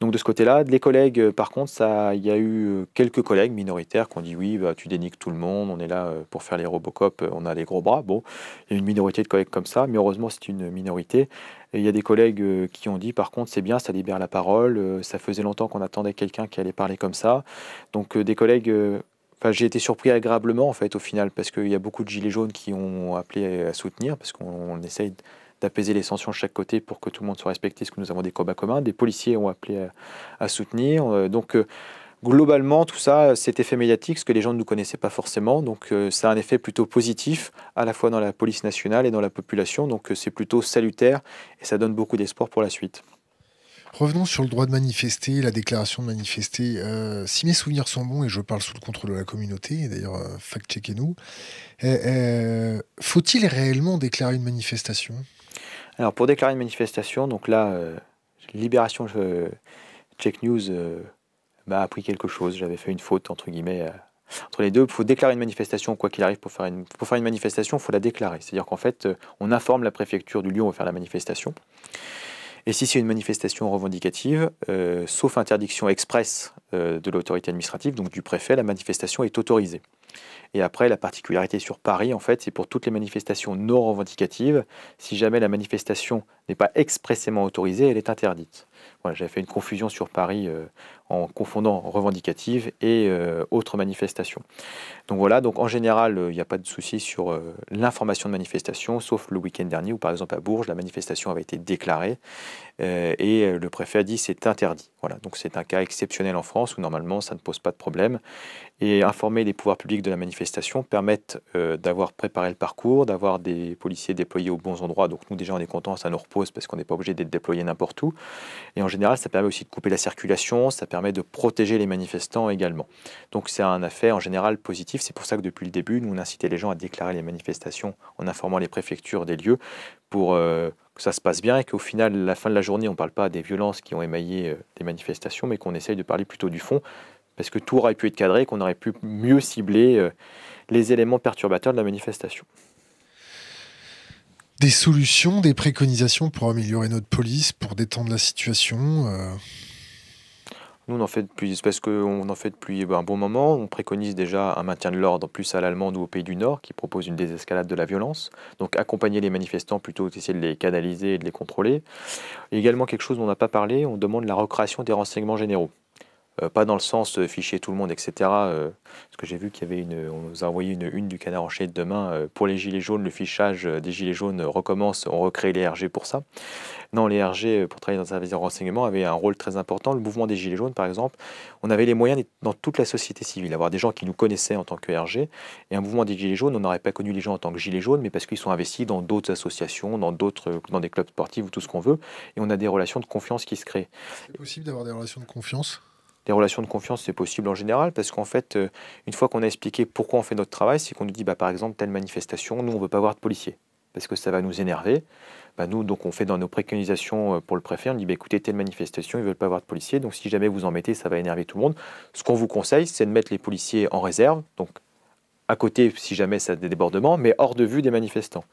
Donc de ce côté-là, les collègues, euh, par contre, ça, il y a eu euh, quelques collègues minoritaires qui ont dit oui, bah, tu déniques tout le monde, on est là pour faire les Robocop, on a des gros bras. Bon, il y a une minorité de collègues comme ça, mais heureusement c'est une minorité. Et il y a des collègues qui ont dit par contre c'est bien, ça libère la parole, ça faisait longtemps qu'on attendait quelqu'un qui allait parler comme ça. Donc des collègues j'ai été surpris agréablement en fait au final parce qu'il y a beaucoup de gilets jaunes qui ont appelé à soutenir parce qu'on essaye d'apaiser les tensions de chaque côté pour que tout le monde soit respecté parce que nous avons des combats communs. Des policiers ont appelé à, soutenir. Euh, donc euh, globalement, tout ça, cet effet médiatique, ce que les gens ne nous connaissaient pas forcément. Donc, euh, ça a un effet plutôt positif, à la fois dans la police nationale et dans la population. Donc, c'est plutôt salutaire et ça donne beaucoup d'espoir pour la suite. Revenons sur le droit de manifester, la déclaration de manifester. Euh, si mes souvenirs sont bons, et je parle sous le contrôle de la communauté, d'ailleurs, euh, fact-checkez-nous, euh, faut-il réellement déclarer une manifestation Alors, pour déclarer une manifestation, donc là, Libération Check News m'a bah, appris quelque chose. J'avais fait une faute, entre guillemets, entre les deux, il faut déclarer une manifestation, quoi qu'il arrive, pour faire une, pour faire une manifestation, il faut la déclarer. C'est-à-dire qu'en fait, on informe la préfecture du lieu où on faire la manifestation. Et si c'est une manifestation revendicative, euh, sauf interdiction expresse euh, de l'autorité administrative, donc du préfet, la manifestation est autorisée. Et après, la particularité sur Paris, en fait, c'est pour toutes les manifestations non revendicatives, si jamais la manifestation n'est pas expressément autorisée, elle est interdite. Voilà, j'avais fait une confusion sur Paris euh, en confondant revendicative et euh, autre autres manifestations. Donc voilà, donc en général, euh, il n'y a pas de souci sur l'information de manifestation, sauf le week-end dernier où par exemple à Bourges, la manifestation avait été déclarée et le préfet a dit c'est interdit. Voilà, donc c'est un cas exceptionnel en France où normalement ça ne pose pas de problème. Et informer les pouvoirs publics de la manifestation, permettent euh, d'avoir préparé le parcours, d'avoir des policiers déployés aux bons endroits. Donc nous déjà on est contents, ça nous repose parce qu'on n'est pas obligé d'être déployé n'importe où. Et en général ça permet aussi de couper la circulation, ça permet de protéger les manifestants également. Donc c'est un affaire en général positif. C'est pour ça que depuis le début nous on incitait les gens à déclarer les manifestations en informant les préfectures des lieux pour euh, que ça se passe bien et qu'au final, la fin de la journée, on ne parle pas des violences qui ont émaillé les euh, des manifestations, mais qu'on essaye de parler plutôt du fond, parce que tout aurait pu être cadré qu'on aurait pu mieux cibler euh, les éléments perturbateurs de la manifestation. Des solutions, des préconisations pour améliorer notre police, pour détendre la situation euh Nous, on en fait depuis, parce qu'on en fait depuis ben, un bon moment. On préconise déjà un maintien de l'ordre plus à l'allemande ou au pays du Nord, qui propose une désescalade de la violence. Donc accompagner les manifestants plutôt d'essayer de les canaliser et de les contrôler. également quelque chose dont on n'a pas parlé, on demande la recréation des renseignements généraux. Euh, pas dans le sens de euh, ficher tout le monde, etc. Euh, parce que j'ai vu qu'il y avait une, on nous a envoyé une une du canard enchaîné de demain pour les gilets jaunes, le fichage des gilets jaunes recommence, on recrée les RG pour ça. Non, les RG pour travailler dans un service de renseignement avaient un rôle très important. Le mouvement des gilets jaunes, par exemple, on avait les moyens dans toute la société civile, d'avoir des gens qui nous connaissaient en tant que RG. Et un mouvement des gilets jaunes, on n'aurait pas connu les gens en tant que gilets jaunes, mais parce qu'ils sont investis dans d'autres associations, dans d'autres, dans des clubs sportifs ou tout ce qu'on veut, et on a des relations de confiance qui se créent. C'est possible d'avoir des relations de confiance les relations de confiance, c'est possible en général, parce qu'en fait, euh, une fois qu'on a expliqué pourquoi on fait notre travail, c'est qu'on nous dit, bah, par exemple, telle manifestation, nous, on ne veut pas voir de policiers, parce que ça va nous énerver. Bah, nous, donc, on fait dans nos préconisations euh, pour le préfet, on dit, bah, écoutez, telle manifestation, ils ne veulent pas voir de policiers, donc si jamais vous en mettez, ça va énerver tout le monde. Ce qu'on vous conseille, c'est de mettre les policiers en réserve, donc à côté si jamais ça a des débordements, mais hors de vue des manifestants.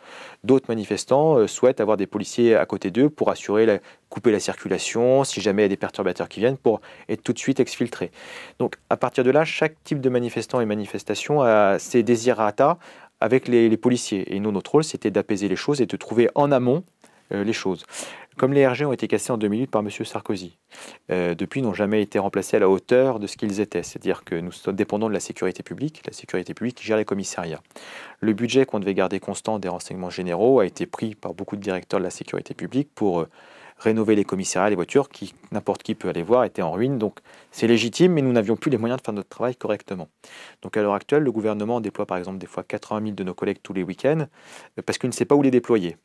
D'autres manifestants euh, souhaitent avoir des policiers à côté d'eux pour assurer la, couper la circulation, si jamais il y a des perturbateurs qui viennent, pour être tout de suite exfiltrés. Donc à partir de là, chaque type de manifestant et manifestation a ses désirata avec les, policiers. Et nous, notre rôle, c'était d'apaiser les choses et de trouver en amont euh, les choses. Comme les RG ont été cassés en deux minutes par M. Sarkozy, euh, depuis n'ont jamais été remplacés à la hauteur de ce qu'ils étaient. C'est-à-dire que nous dépendons de la sécurité publique, la sécurité publique qui gère les commissariats. Le budget qu'on devait garder constant des renseignements généraux a été pris par beaucoup de directeurs de la sécurité publique pour euh, rénover les commissariats, les voitures qui n'importe qui peut aller voir étaient en ruine. Donc c'est légitime, mais nous n'avions plus les moyens de faire notre travail correctement. Donc à l'heure actuelle, le gouvernement déploie par exemple des fois 80 000 de nos collègues tous les week-ends euh, parce qu'il ne sait pas où les déployer.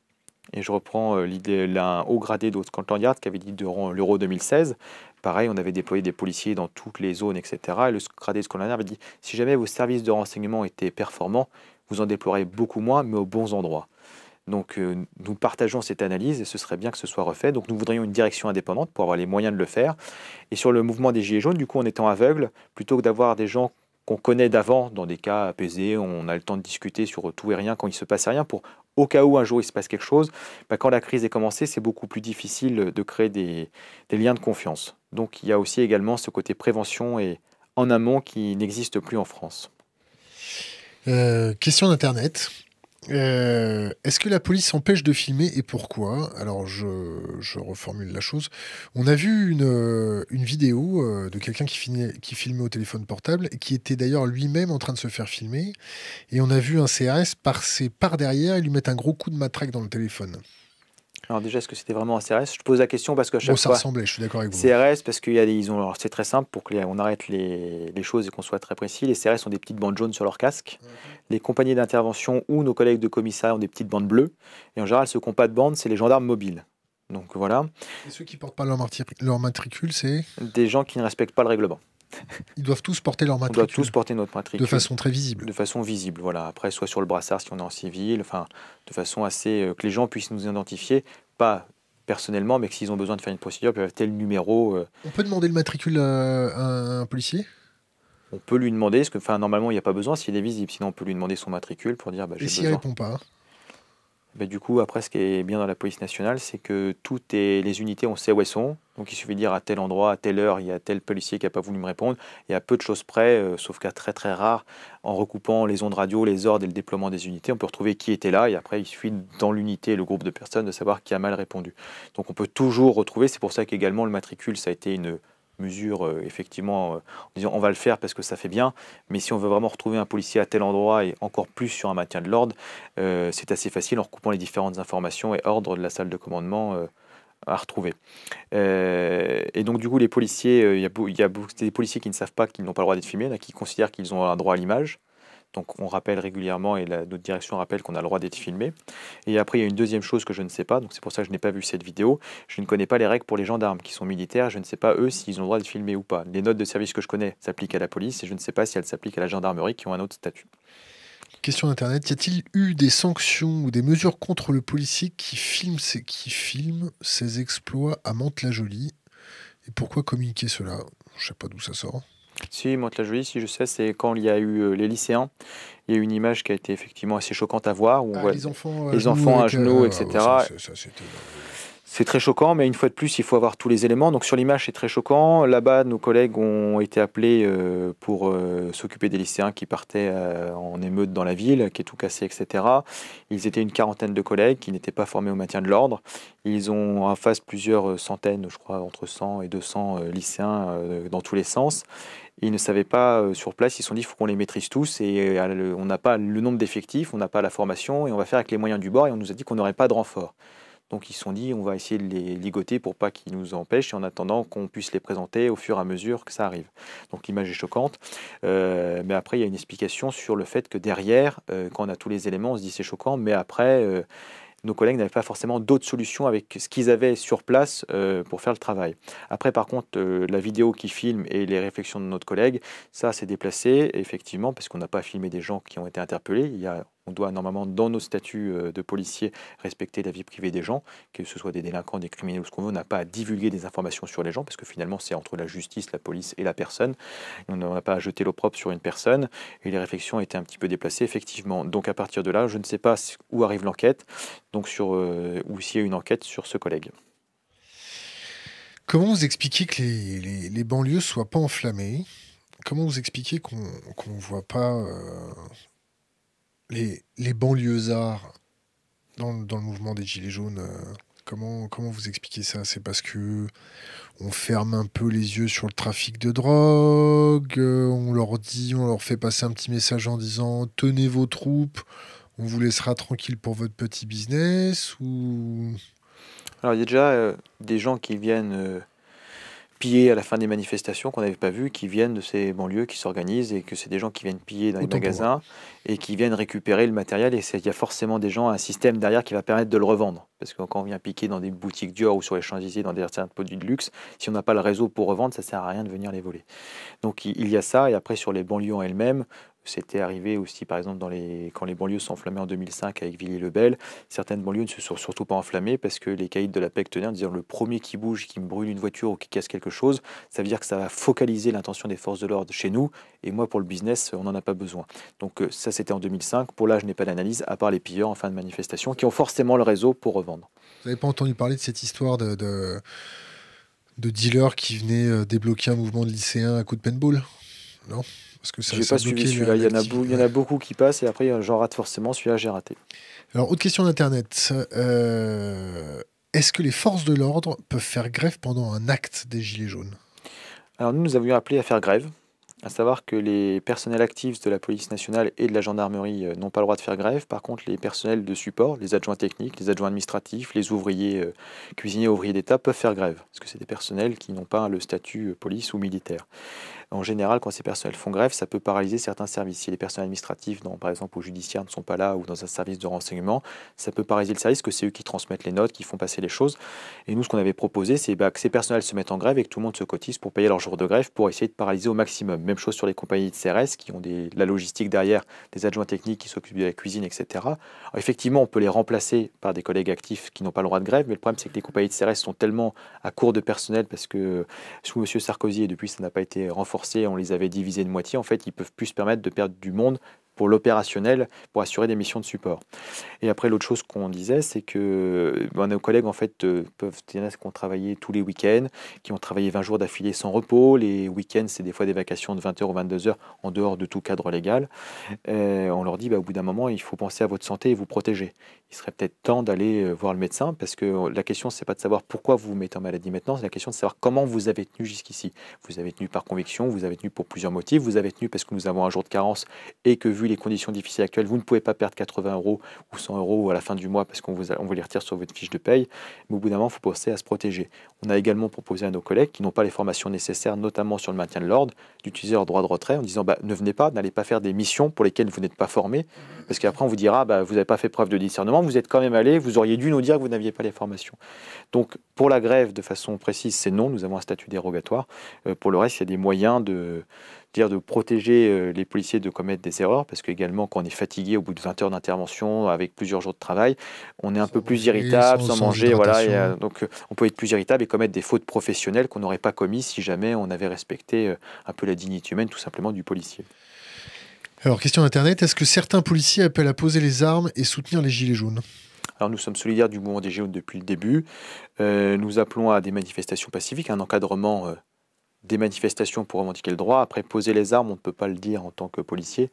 Et je reprends euh, l'idée d'un haut gradé de Scotland qui avait dit durant l'Euro 2016, pareil, on avait déployé des policiers dans toutes les zones, etc. Et le gradé de Scotland avait dit, si jamais vos services de renseignement étaient performants, vous en déploierez beaucoup moins, mais aux bons endroits. Donc euh, nous partageons cette analyse et ce serait bien que ce soit refait. Donc nous voudrions une direction indépendante pour avoir les moyens de le faire. Et sur le mouvement des Gilets jaunes, du coup, en étant aveugle, plutôt que d'avoir des gens qu'on connaît d'avant, dans des cas apaisés, on a le temps de discuter sur tout et rien quand il se passe rien pour au cas où un jour il se passe quelque chose, bah, quand la crise est commencée, c'est beaucoup plus difficile de créer des, liens de confiance. Donc il y a aussi également ce côté prévention et en amont qui n'existe plus en France. Euh, question d'Internet. Euh, est-ce que la police s'empêche de filmer et pourquoi Alors, je, reformule la chose. On a vu une, euh, vidéo euh, de quelqu'un qui, qui, filmait au téléphone portable et qui était d'ailleurs lui-même en train de se faire filmer. Et on a vu un CRS passer par derrière et lui mettre un gros coup de matraque dans le téléphone. Alors déjà, est-ce que c'était vraiment un CRS Je pose la question parce qu'à chaque ça fois, je suis d'accord avec vous. CRS, parce qu'il y a ont, alors c'est très simple pour qu'on arrête les, choses et qu'on soit très précis. Les CRS ont des petites bandes jaunes sur leur casque. Mhm. Les compagnies d'intervention ou nos collègues de commissariat ont des petites bandes bleues. Et en général, ceux qui n'ont pas de bande, c'est les gendarmes mobiles. Donc voilà. Et ceux qui portent pas leur matricule, c'est Des gens qui ne respectent pas le règlement. Ils doivent tous porter leur matricule. tous euh, porter notre matricule. De façon très visible. De façon visible, voilà. Après, soit sur le brassard si on est en civil, enfin, de façon assez euh, que les gens puissent nous identifier, pas personnellement, mais que s'ils ont besoin de faire une procédure, tel numéro. Euh, on peut demander le matricule à un policier on peut lui demander, ce que, enfin normalement il n'y a pas besoin s'il est visible, sinon on peut lui demander son matricule pour dire. Bah, Et s'il répond pas hein. Bah, du coup, après, ce qui est bien dans la police nationale, c'est que toutes les unités, on sait où elles sont. Donc, il suffit de dire à tel endroit, à telle heure, il y a tel policier qui n'a pas voulu me répondre. Et à peu de choses près, euh, sauf qu'à très très rare, en recoupant les ondes radio, les ordres et le déploiement des unités, on peut retrouver qui était là. Et après, il suffit dans l'unité le groupe de personnes de savoir qui a mal répondu. Donc, on peut toujours retrouver. C'est pour ça qu'également, le matricule, ça a été une, mesure euh, effectivement euh, en disant on va le faire parce que ça fait bien, mais si on veut vraiment retrouver un policier à tel endroit et encore plus sur un maintien de l'ordre, euh, c'est assez facile en recoupant les différentes informations et ordres de la salle de commandement à retrouver. et donc du coup, les policiers, il y, a, des policiers qui ne savent pas qu'ils n'ont pas le droit d'être filmés, qui considèrent qu'ils ont un droit à l'image. Donc on rappelle régulièrement et la, notre direction rappelle qu'on a le droit d'être filmé. Et après, il y a une deuxième chose que je ne sais pas, donc c'est pour ça que je n'ai pas vu cette vidéo. Je ne connais pas les règles pour les gendarmes qui sont militaires, je ne sais pas eux s'ils ont le droit de filmer ou pas. Les notes de service que je connais s'appliquent à la police et je ne sais pas si elles s'appliquent à la gendarmerie qui ont un autre statut. Question d'Internet. y a-t-il eu des sanctions ou des mesures contre le policier qui filme ses, qui filme ses exploits à Mantes-la-Jolie Et pourquoi communiquer cela Je ne sais pas d'où ça sort. Si, de la jolie si je sais, c'est quand il y a eu euh, les lycéens. Il y a eu une image qui a été effectivement assez choquante à voir. Où ah, les enfants, à genoux, euh, etc. Ah c'est très choquant, mais une fois de plus, il faut avoir tous les éléments. Donc sur l'image, c'est très choquant. Là-bas, nos collègues ont été appelés euh, pour s'occuper des lycéens qui partaient en émeute dans la ville, qui est tout cassé, etc. Ils étaient une quarantaine de collègues qui n'étaient pas formés au maintien de l'ordre. Ils ont en face plusieurs centaines, je crois, entre 100 et 200 lycéens dans tous les sens ils ne savaient pas euh, sur place, ils se sont dit, qu'il faut qu'on les maîtrise tous, et euh, on n'a pas le nombre d'effectifs, on n'a pas la formation, et on va faire avec les moyens du bord, et on nous a dit qu'on n'aurait pas de renfort. Donc ils se sont dit, on va essayer de les ligoter pour pas qu'ils nous empêchent, et en attendant qu'on puisse les présenter au fur et à mesure que ça arrive. Donc l'image est choquante, euh, mais après il y a une explication sur le fait que derrière, quand on a tous les éléments, on se dit c'est choquant, mais après, nos collègues n'avaient pas forcément d'autres solutions avec ce qu'ils avaient sur place euh, pour faire le travail. Après, par contre, euh, la vidéo qui filme et les réflexions de notre collègue, ça s'est déplacé, effectivement, parce qu'on n'a pas filmé des gens qui ont été interpellés. Il y a on doit normalement dans nos statuts euh, de policiers respecter la vie privée des gens, que ce soit des délinquants, des criminels ou ce qu'on veut, on n'a pas à divulguer des informations sur les gens parce que finalement c'est entre la justice, la police et la personne. On n'a pas à jeter l'opprobre sur une personne et les réflexions étaient un petit peu déplacées effectivement. Donc à partir de là, je ne sais pas où arrive l'enquête, donc sur euh, ou s'il y a une enquête sur ce collègue. Comment vous expliquez que les, les, ne banlieues soient pas enflammées Comment vous expliquez qu'on ne voit pas euh, les, banlieues banlieusards dans, le mouvement des Gilets jaunes, euh, comment, comment vous expliquez ça C'est parce que on ferme un peu les yeux sur le trafic de drogue, euh, on leur dit, on leur fait passer un petit message en disant tenez vos troupes, on vous laissera tranquille pour votre petit business ou... Alors il y a déjà euh, des gens qui viennent pillés à la fin des manifestations qu'on n'avait pas vues, qui viennent de ces banlieues, qui s'organisent, et que c'est des gens qui viennent piller dans les magasins et qui viennent récupérer le matériel. Et il y a forcément des gens, un système derrière qui va permettre de le revendre. Parce que quand on vient piquer dans des boutiques Dior ou sur les Champs-Élysées, dans des certains produits de luxe, si on n'a pas le réseau pour revendre, ça ne sert à rien de venir les voler. Donc il y a ça, et après sur les banlieues en elles-mêmes, c'était arrivé aussi, par exemple, dans les... quand les banlieues s'enflammaient en 2005 avec Villiers-le-Bel. Certaines banlieues ne se sont surtout pas enflammées parce que les caïds de la PEC tenaient en disant le premier qui bouge, qui me brûle une voiture ou qui casse quelque chose, ça veut dire que ça va focaliser l'intention des forces de l'ordre chez nous. Et moi, pour le business, on n'en a pas besoin. Donc, euh, ça, c'était en 2005. Pour là, je n'ai pas d'analyse, à part les pilleurs en fin de manifestation qui ont forcément le réseau pour revendre. Vous n'avez pas entendu parler de cette histoire de... de dealers qui venaient euh, débloquer un mouvement de lycéens à coup de paintball Non parce que ça. pas suivi celui-là. Il y, en a, il y en a beaucoup qui passent et après j'en rate forcément. Celui-là, j'ai raté. Alors, autre question d'internet. Euh, est-ce que les forces de l'ordre peuvent faire grève pendant un acte des Gilets jaunes Alors nous, nous avions appelé à faire grève, à savoir que les personnels actifs de la police nationale et de la gendarmerie euh, n'ont pas le droit de faire grève. Par contre, les personnels de support, les adjoints techniques, les adjoints administratifs, les ouvriers euh, cuisiniers, ouvriers d'État peuvent faire grève, parce que c'est des personnels qui n'ont pas le statut police ou militaire. En général, quand ces personnels font grève, ça peut paralyser certains services. Si les personnels administratifs, dans, par exemple au judiciaire, ne sont pas là ou dans un service de renseignement, ça peut paralyser le service, que c'est eux qui transmettent les notes, qui font passer les choses. Et nous, ce qu'on avait proposé, c'est bah, que ces personnels se mettent en grève et que tout le monde se cotise pour payer leur jour de grève pour essayer de paralyser au maximum. Même chose sur les compagnies de CRS qui ont des, la logistique derrière, des adjoints techniques qui s'occupent de la cuisine, etc. effectivement, on peut les remplacer par des collègues actifs qui n'ont pas le droit de grève, mais le problème, c'est que les compagnies de CRS sont tellement à court de personnel parce que sous M. Sarkozy et depuis, ça n'a pas été renforcé on les avait divisés de moitié, en fait, ils peuvent plus se permettre de perdre du monde pour l'opérationnel, pour assurer des missions de support. Et après, l'autre chose qu'on disait, c'est que ben, nos collègues, en fait, euh, peuvent, dire qu'on ont travaillé tous les week-ends, qui ont travaillé 20 jours d'affilée sans repos. Les week-ends, c'est des fois des vacations de 20h ou 22h en dehors de tout cadre légal. Euh, on leur dit, bah, au bout d'un moment, il faut penser à votre santé et vous protéger. Il serait peut-être temps d'aller euh, voir le médecin, parce que la question, c'est pas de savoir pourquoi vous vous mettez en maladie maintenant, c'est la question de savoir comment vous avez tenu jusqu'ici. Vous avez tenu par conviction, vous avez tenu pour plusieurs motifs, vous avez tenu parce que nous avons un jour de carence et que vu vu les conditions difficiles actuelles, vous ne pouvez pas perdre 80 euros ou 100 euros à la fin du mois parce qu'on vous, on vous les retire sur votre fiche de paye. Mais au bout d'un moment, il faut penser à se protéger. On a également proposé à nos collègues qui n'ont pas les formations nécessaires, notamment sur le maintien de l'ordre, d'utiliser leur droit de retrait en disant bah, ne venez pas, n'allez pas faire des missions pour lesquelles vous n'êtes pas formé, parce qu'après on vous dira bah, vous n'avez pas fait preuve de discernement, vous êtes quand même allé, vous auriez dû nous dire que vous n'aviez pas les formations. Donc pour la grève, de façon précise, c'est non, nous avons un statut dérogatoire. Euh, pour le reste, il y a des moyens de, dire, de protéger euh, les policiers de commettre des erreurs, parce qu'également, quand on est fatigué au bout de 20 heures d'intervention, avec plusieurs jours de travail, on est un peu plus irritable, sans, manger. Voilà, euh, donc, on peut être plus irritable et commettre des fautes professionnelles qu'on n'aurait pas commises si jamais on avait respecté un peu la dignité humaine, tout simplement, du policier. Alors, question Internet, est-ce que certains policiers appellent à poser les armes et soutenir les Gilets jaunes alors nous sommes solidaires du mouvement des jeunes depuis le début. Euh, nous appelons à des manifestations pacifiques, un encadrement euh, des manifestations pour revendiquer le droit. Après, poser les armes, on ne peut pas le dire en tant que policier,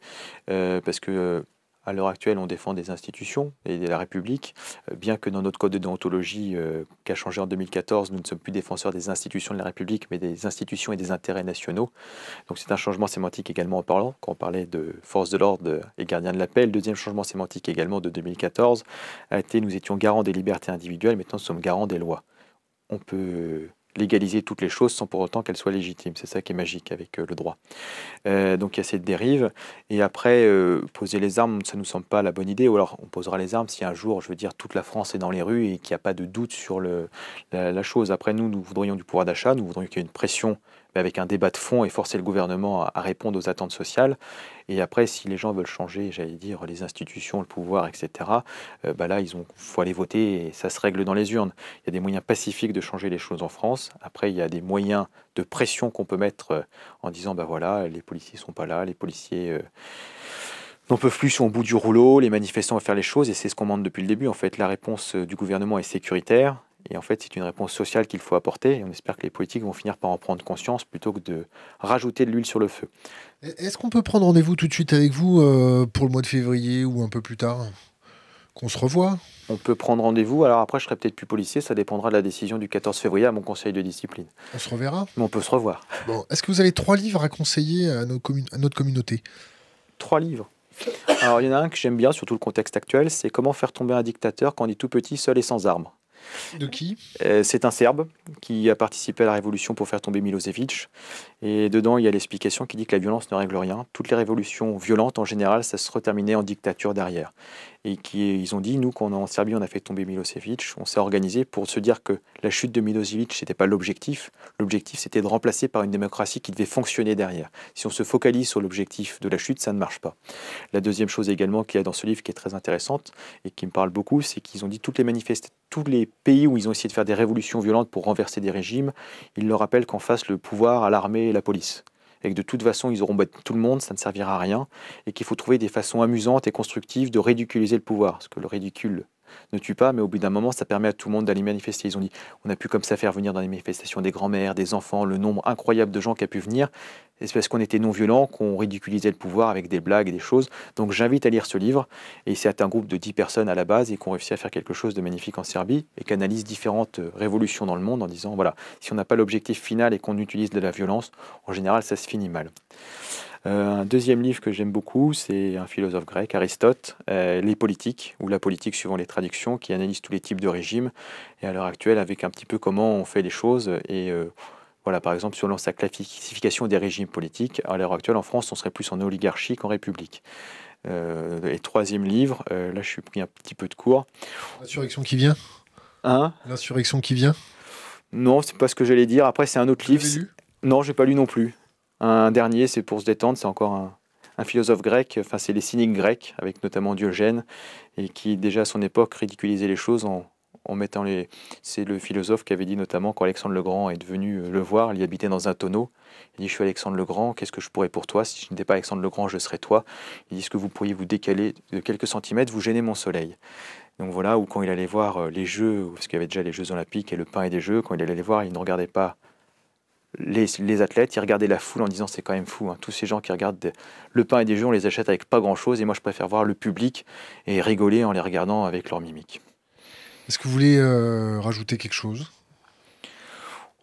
euh, parce que à l'heure actuelle, on défend des institutions et de la République, euh, bien que dans notre code de déontologie euh, qui a changé en 2014, nous ne sommes plus défenseurs des institutions de la République, mais des institutions et des intérêts nationaux. Donc c'est un changement sémantique également en parlant, quand on parlait de force de l'ordre et gardien de la paix. Le deuxième changement sémantique également de 2014 a été nous étions garants des libertés individuelles, maintenant nous sommes garants des lois. On peut légaliser toutes les choses sans pour autant qu'elles soient légitimes. C'est ça qui est magique avec euh, le droit. Euh, donc il y a cette dérive. Et après, euh, poser les armes, ça ne nous semble pas la bonne idée. Ou alors on posera les armes si un jour, je veux dire, toute la France est dans les rues et qu'il n'y a pas de doute sur le, la, chose. Après, nous, nous voudrions du pouvoir d'achat, nous voudrions qu'il y ait une pression mais avec un débat de fond et forcer le gouvernement à, répondre aux attentes sociales. Et après, si les gens veulent changer, j'allais dire, les institutions, le pouvoir, etc., euh, bah là, il faut aller voter et ça se règle dans les urnes. Il y a des moyens pacifiques de changer les choses en France. Après, il y a des moyens de pression qu'on peut mettre euh, en disant, bah voilà, les policiers sont pas là, les policiers... Euh, n'en peuvent plus, sont au bout du rouleau, les manifestants vont faire les choses, et c'est ce qu'on demande depuis le début. En fait, la réponse du gouvernement est sécuritaire, et en fait, c'est une réponse sociale qu'il faut apporter. Et on espère que les politiques vont finir par en prendre conscience plutôt que de rajouter de l'huile sur le feu. E-, est-ce qu'on peut prendre rendez-vous tout de suite avec vous euh, pour le mois de février ou un peu plus tard Qu'on se revoie On peut prendre rendez-vous. Alors après, je serai peut-être plus policier. Ça dépendra de la décision du 14 février à mon conseil de discipline. On se reverra Mais on peut se revoir. Est-ce que vous avez trois livres à conseiller à, notre communauté Trois livres alors, il y en a un que j'aime bien, surtout le contexte actuel, c'est Comment faire tomber un dictateur quand il est tout petit, seul et sans armes. De qui euh, C'est un Serbe qui a participé à la révolution pour faire tomber Milosevic. Et dedans, il y a l'explication qui dit que la violence ne règle rien. Toutes les révolutions violentes, en général, ça se reterminait en dictature derrière et qui ils ont dit nous en Serbie on a fait tomber Milosevic, on s'est organisé pour se dire que la chute de Milosevic n'était pas l'objectif, l'objectif c'était de remplacer par une démocratie qui devait fonctionner derrière. Si on se focalise sur l'objectif de la chute, ça ne marche pas. La deuxième chose également qu'il y a dans ce livre qui est très intéressante et qui me parle beaucoup, c'est qu'ils ont dit toutes les manifestes tous les pays où ils ont essayé de faire des révolutions violentes pour renverser des régimes, ils leur rappellent qu'on fasse le pouvoir à l'armée et la police et que de toute façon ils auront battu tout le monde, ça ne servira à rien, et qu'il faut trouver des façons amusantes et constructives de ridiculiser le pouvoir, parce que le ridicule ne tue pas, mais au bout d'un moment, ça permet à tout le monde d'aller manifester. Ils ont dit, on a pu comme ça faire venir dans les manifestations des grands-mères, des enfants, le nombre incroyable de gens qui a pu venir c'est qu'on était non-violent qu'on ridiculisait le pouvoir avec des blagues et des choses. Donc j'invite à lire ce livre. Et c'est un groupe de 10 personnes à la base et qui ont réussi à faire quelque chose de magnifique en Serbie et qui différentes euh, révolutions dans le monde en disant voilà, si on n'a pas l'objectif final et qu'on utilise de la violence, en général, ça se finit mal. Euh, un deuxième livre que j'aime beaucoup, c'est un philosophe grec, Aristote, euh, Les politiques, ou la politique suivant les traductions, qui analyse tous les types de régimes, et à l'heure actuelle, avec un petit peu comment on fait les choses, et voilà, par exemple, selon sa classification des régimes politiques, à l'heure actuelle, en France, on serait plus en oligarchie qu'en république. Euh, et troisième livre, euh, là, je suis pris un petit peu de cours. L'insurrection qui vient Hein L'insurrection qui vient Non, c'est pas ce que j'allais dire. Après, c'est un autre livre. Lu non, j'ai pas lu non plus. Un dernier, c'est pour se détendre, c'est encore un, un philosophe grec, enfin c'est les cyniques grecs, avec notamment Diogène, et qui déjà à son époque ridiculisait les choses en, en mettant les. C'est le philosophe qui avait dit notamment quand Alexandre le Grand est venu euh, le voir, il habitait dans un tonneau. Il dit Je suis Alexandre le Grand, qu'est-ce que je pourrais pour toi Si je n'étais pas Alexandre le Grand, je serais toi. Il dit Ce que vous pourriez vous décaler de quelques centimètres, vous gênez mon soleil. Donc voilà, ou quand il allait voir euh, les Jeux, parce qu'il y avait déjà les Jeux Olympiques et le pain et des Jeux, quand il allait les voir, il ne regardait pas les, athlètes, il regardait la foule en disant c'est quand même fou, hein. tous ces gens qui regardent le pain et des jeux, on les achète avec pas grand chose et moi je préfère voir le public et rigoler en les regardant avec leur mimique. Est-ce que vous voulez euh, rajouter quelque chose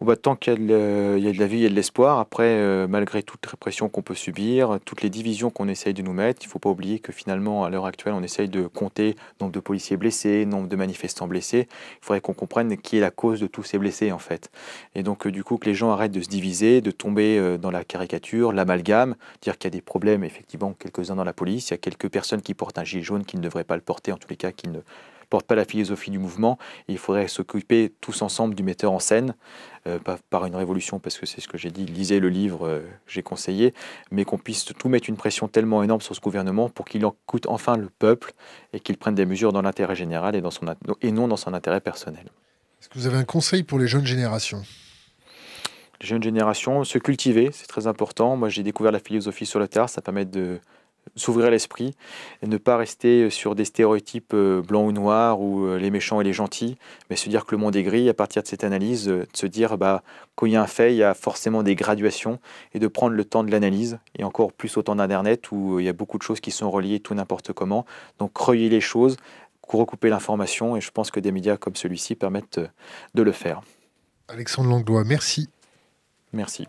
bah, Tant qu'il y, a de la vie, il y a de l'espoir. Après, euh, malgré toute répression qu'on peut subir, toutes les divisions qu'on essaye de nous mettre, il ne faut pas oublier que finalement, à l'heure actuelle, on essaye de compter nombre de policiers blessés, nombre de manifestants blessés. Il faudrait qu'on comprenne qui est la cause de tous ces blessés, en fait. Et donc, euh, du coup, que les gens arrêtent de se diviser, de tomber dans la caricature, l'amalgame, dire qu'il y a des problèmes, effectivement, quelques-uns dans la police, il y a quelques personnes qui portent un gilet jaune qui ne devraient pas le porter, en tous les cas, qui ne porte pas la philosophie du mouvement. il faudrait s'occuper tous ensemble du metteur en scène, euh, pas par une révolution, parce que c'est ce que j'ai dit, lisez le livre, euh, j'ai conseillé, mais qu'on puisse tout mettre une pression tellement énorme sur ce gouvernement pour qu'il en coûte enfin le peuple et qu'il prenne des mesures dans l'intérêt général et, dans son, et non dans son intérêt personnel. Est-ce que vous avez un conseil pour les jeunes générations les jeunes générations, se cultiver, c'est très important. Moi, j'ai découvert la philosophie sur le terre. ça permet de s'ouvrir l'esprit et ne pas rester euh, sur des stéréotypes euh, blancs ou noirs ou euh, les méchants et les gentils, mais se dire que le monde est gris à partir de cette analyse, de se dire bah, quand y a un fait, il y a forcément des graduations et de prendre le temps de l'analyse et encore plus au temps d'Internet où il y a beaucoup de choses qui sont reliées tout n'importe comment. Donc creuser les choses, recouper l'information et je pense que des médias comme celui-ci permettent de le faire. Alexandre Langlois, merci. Merci.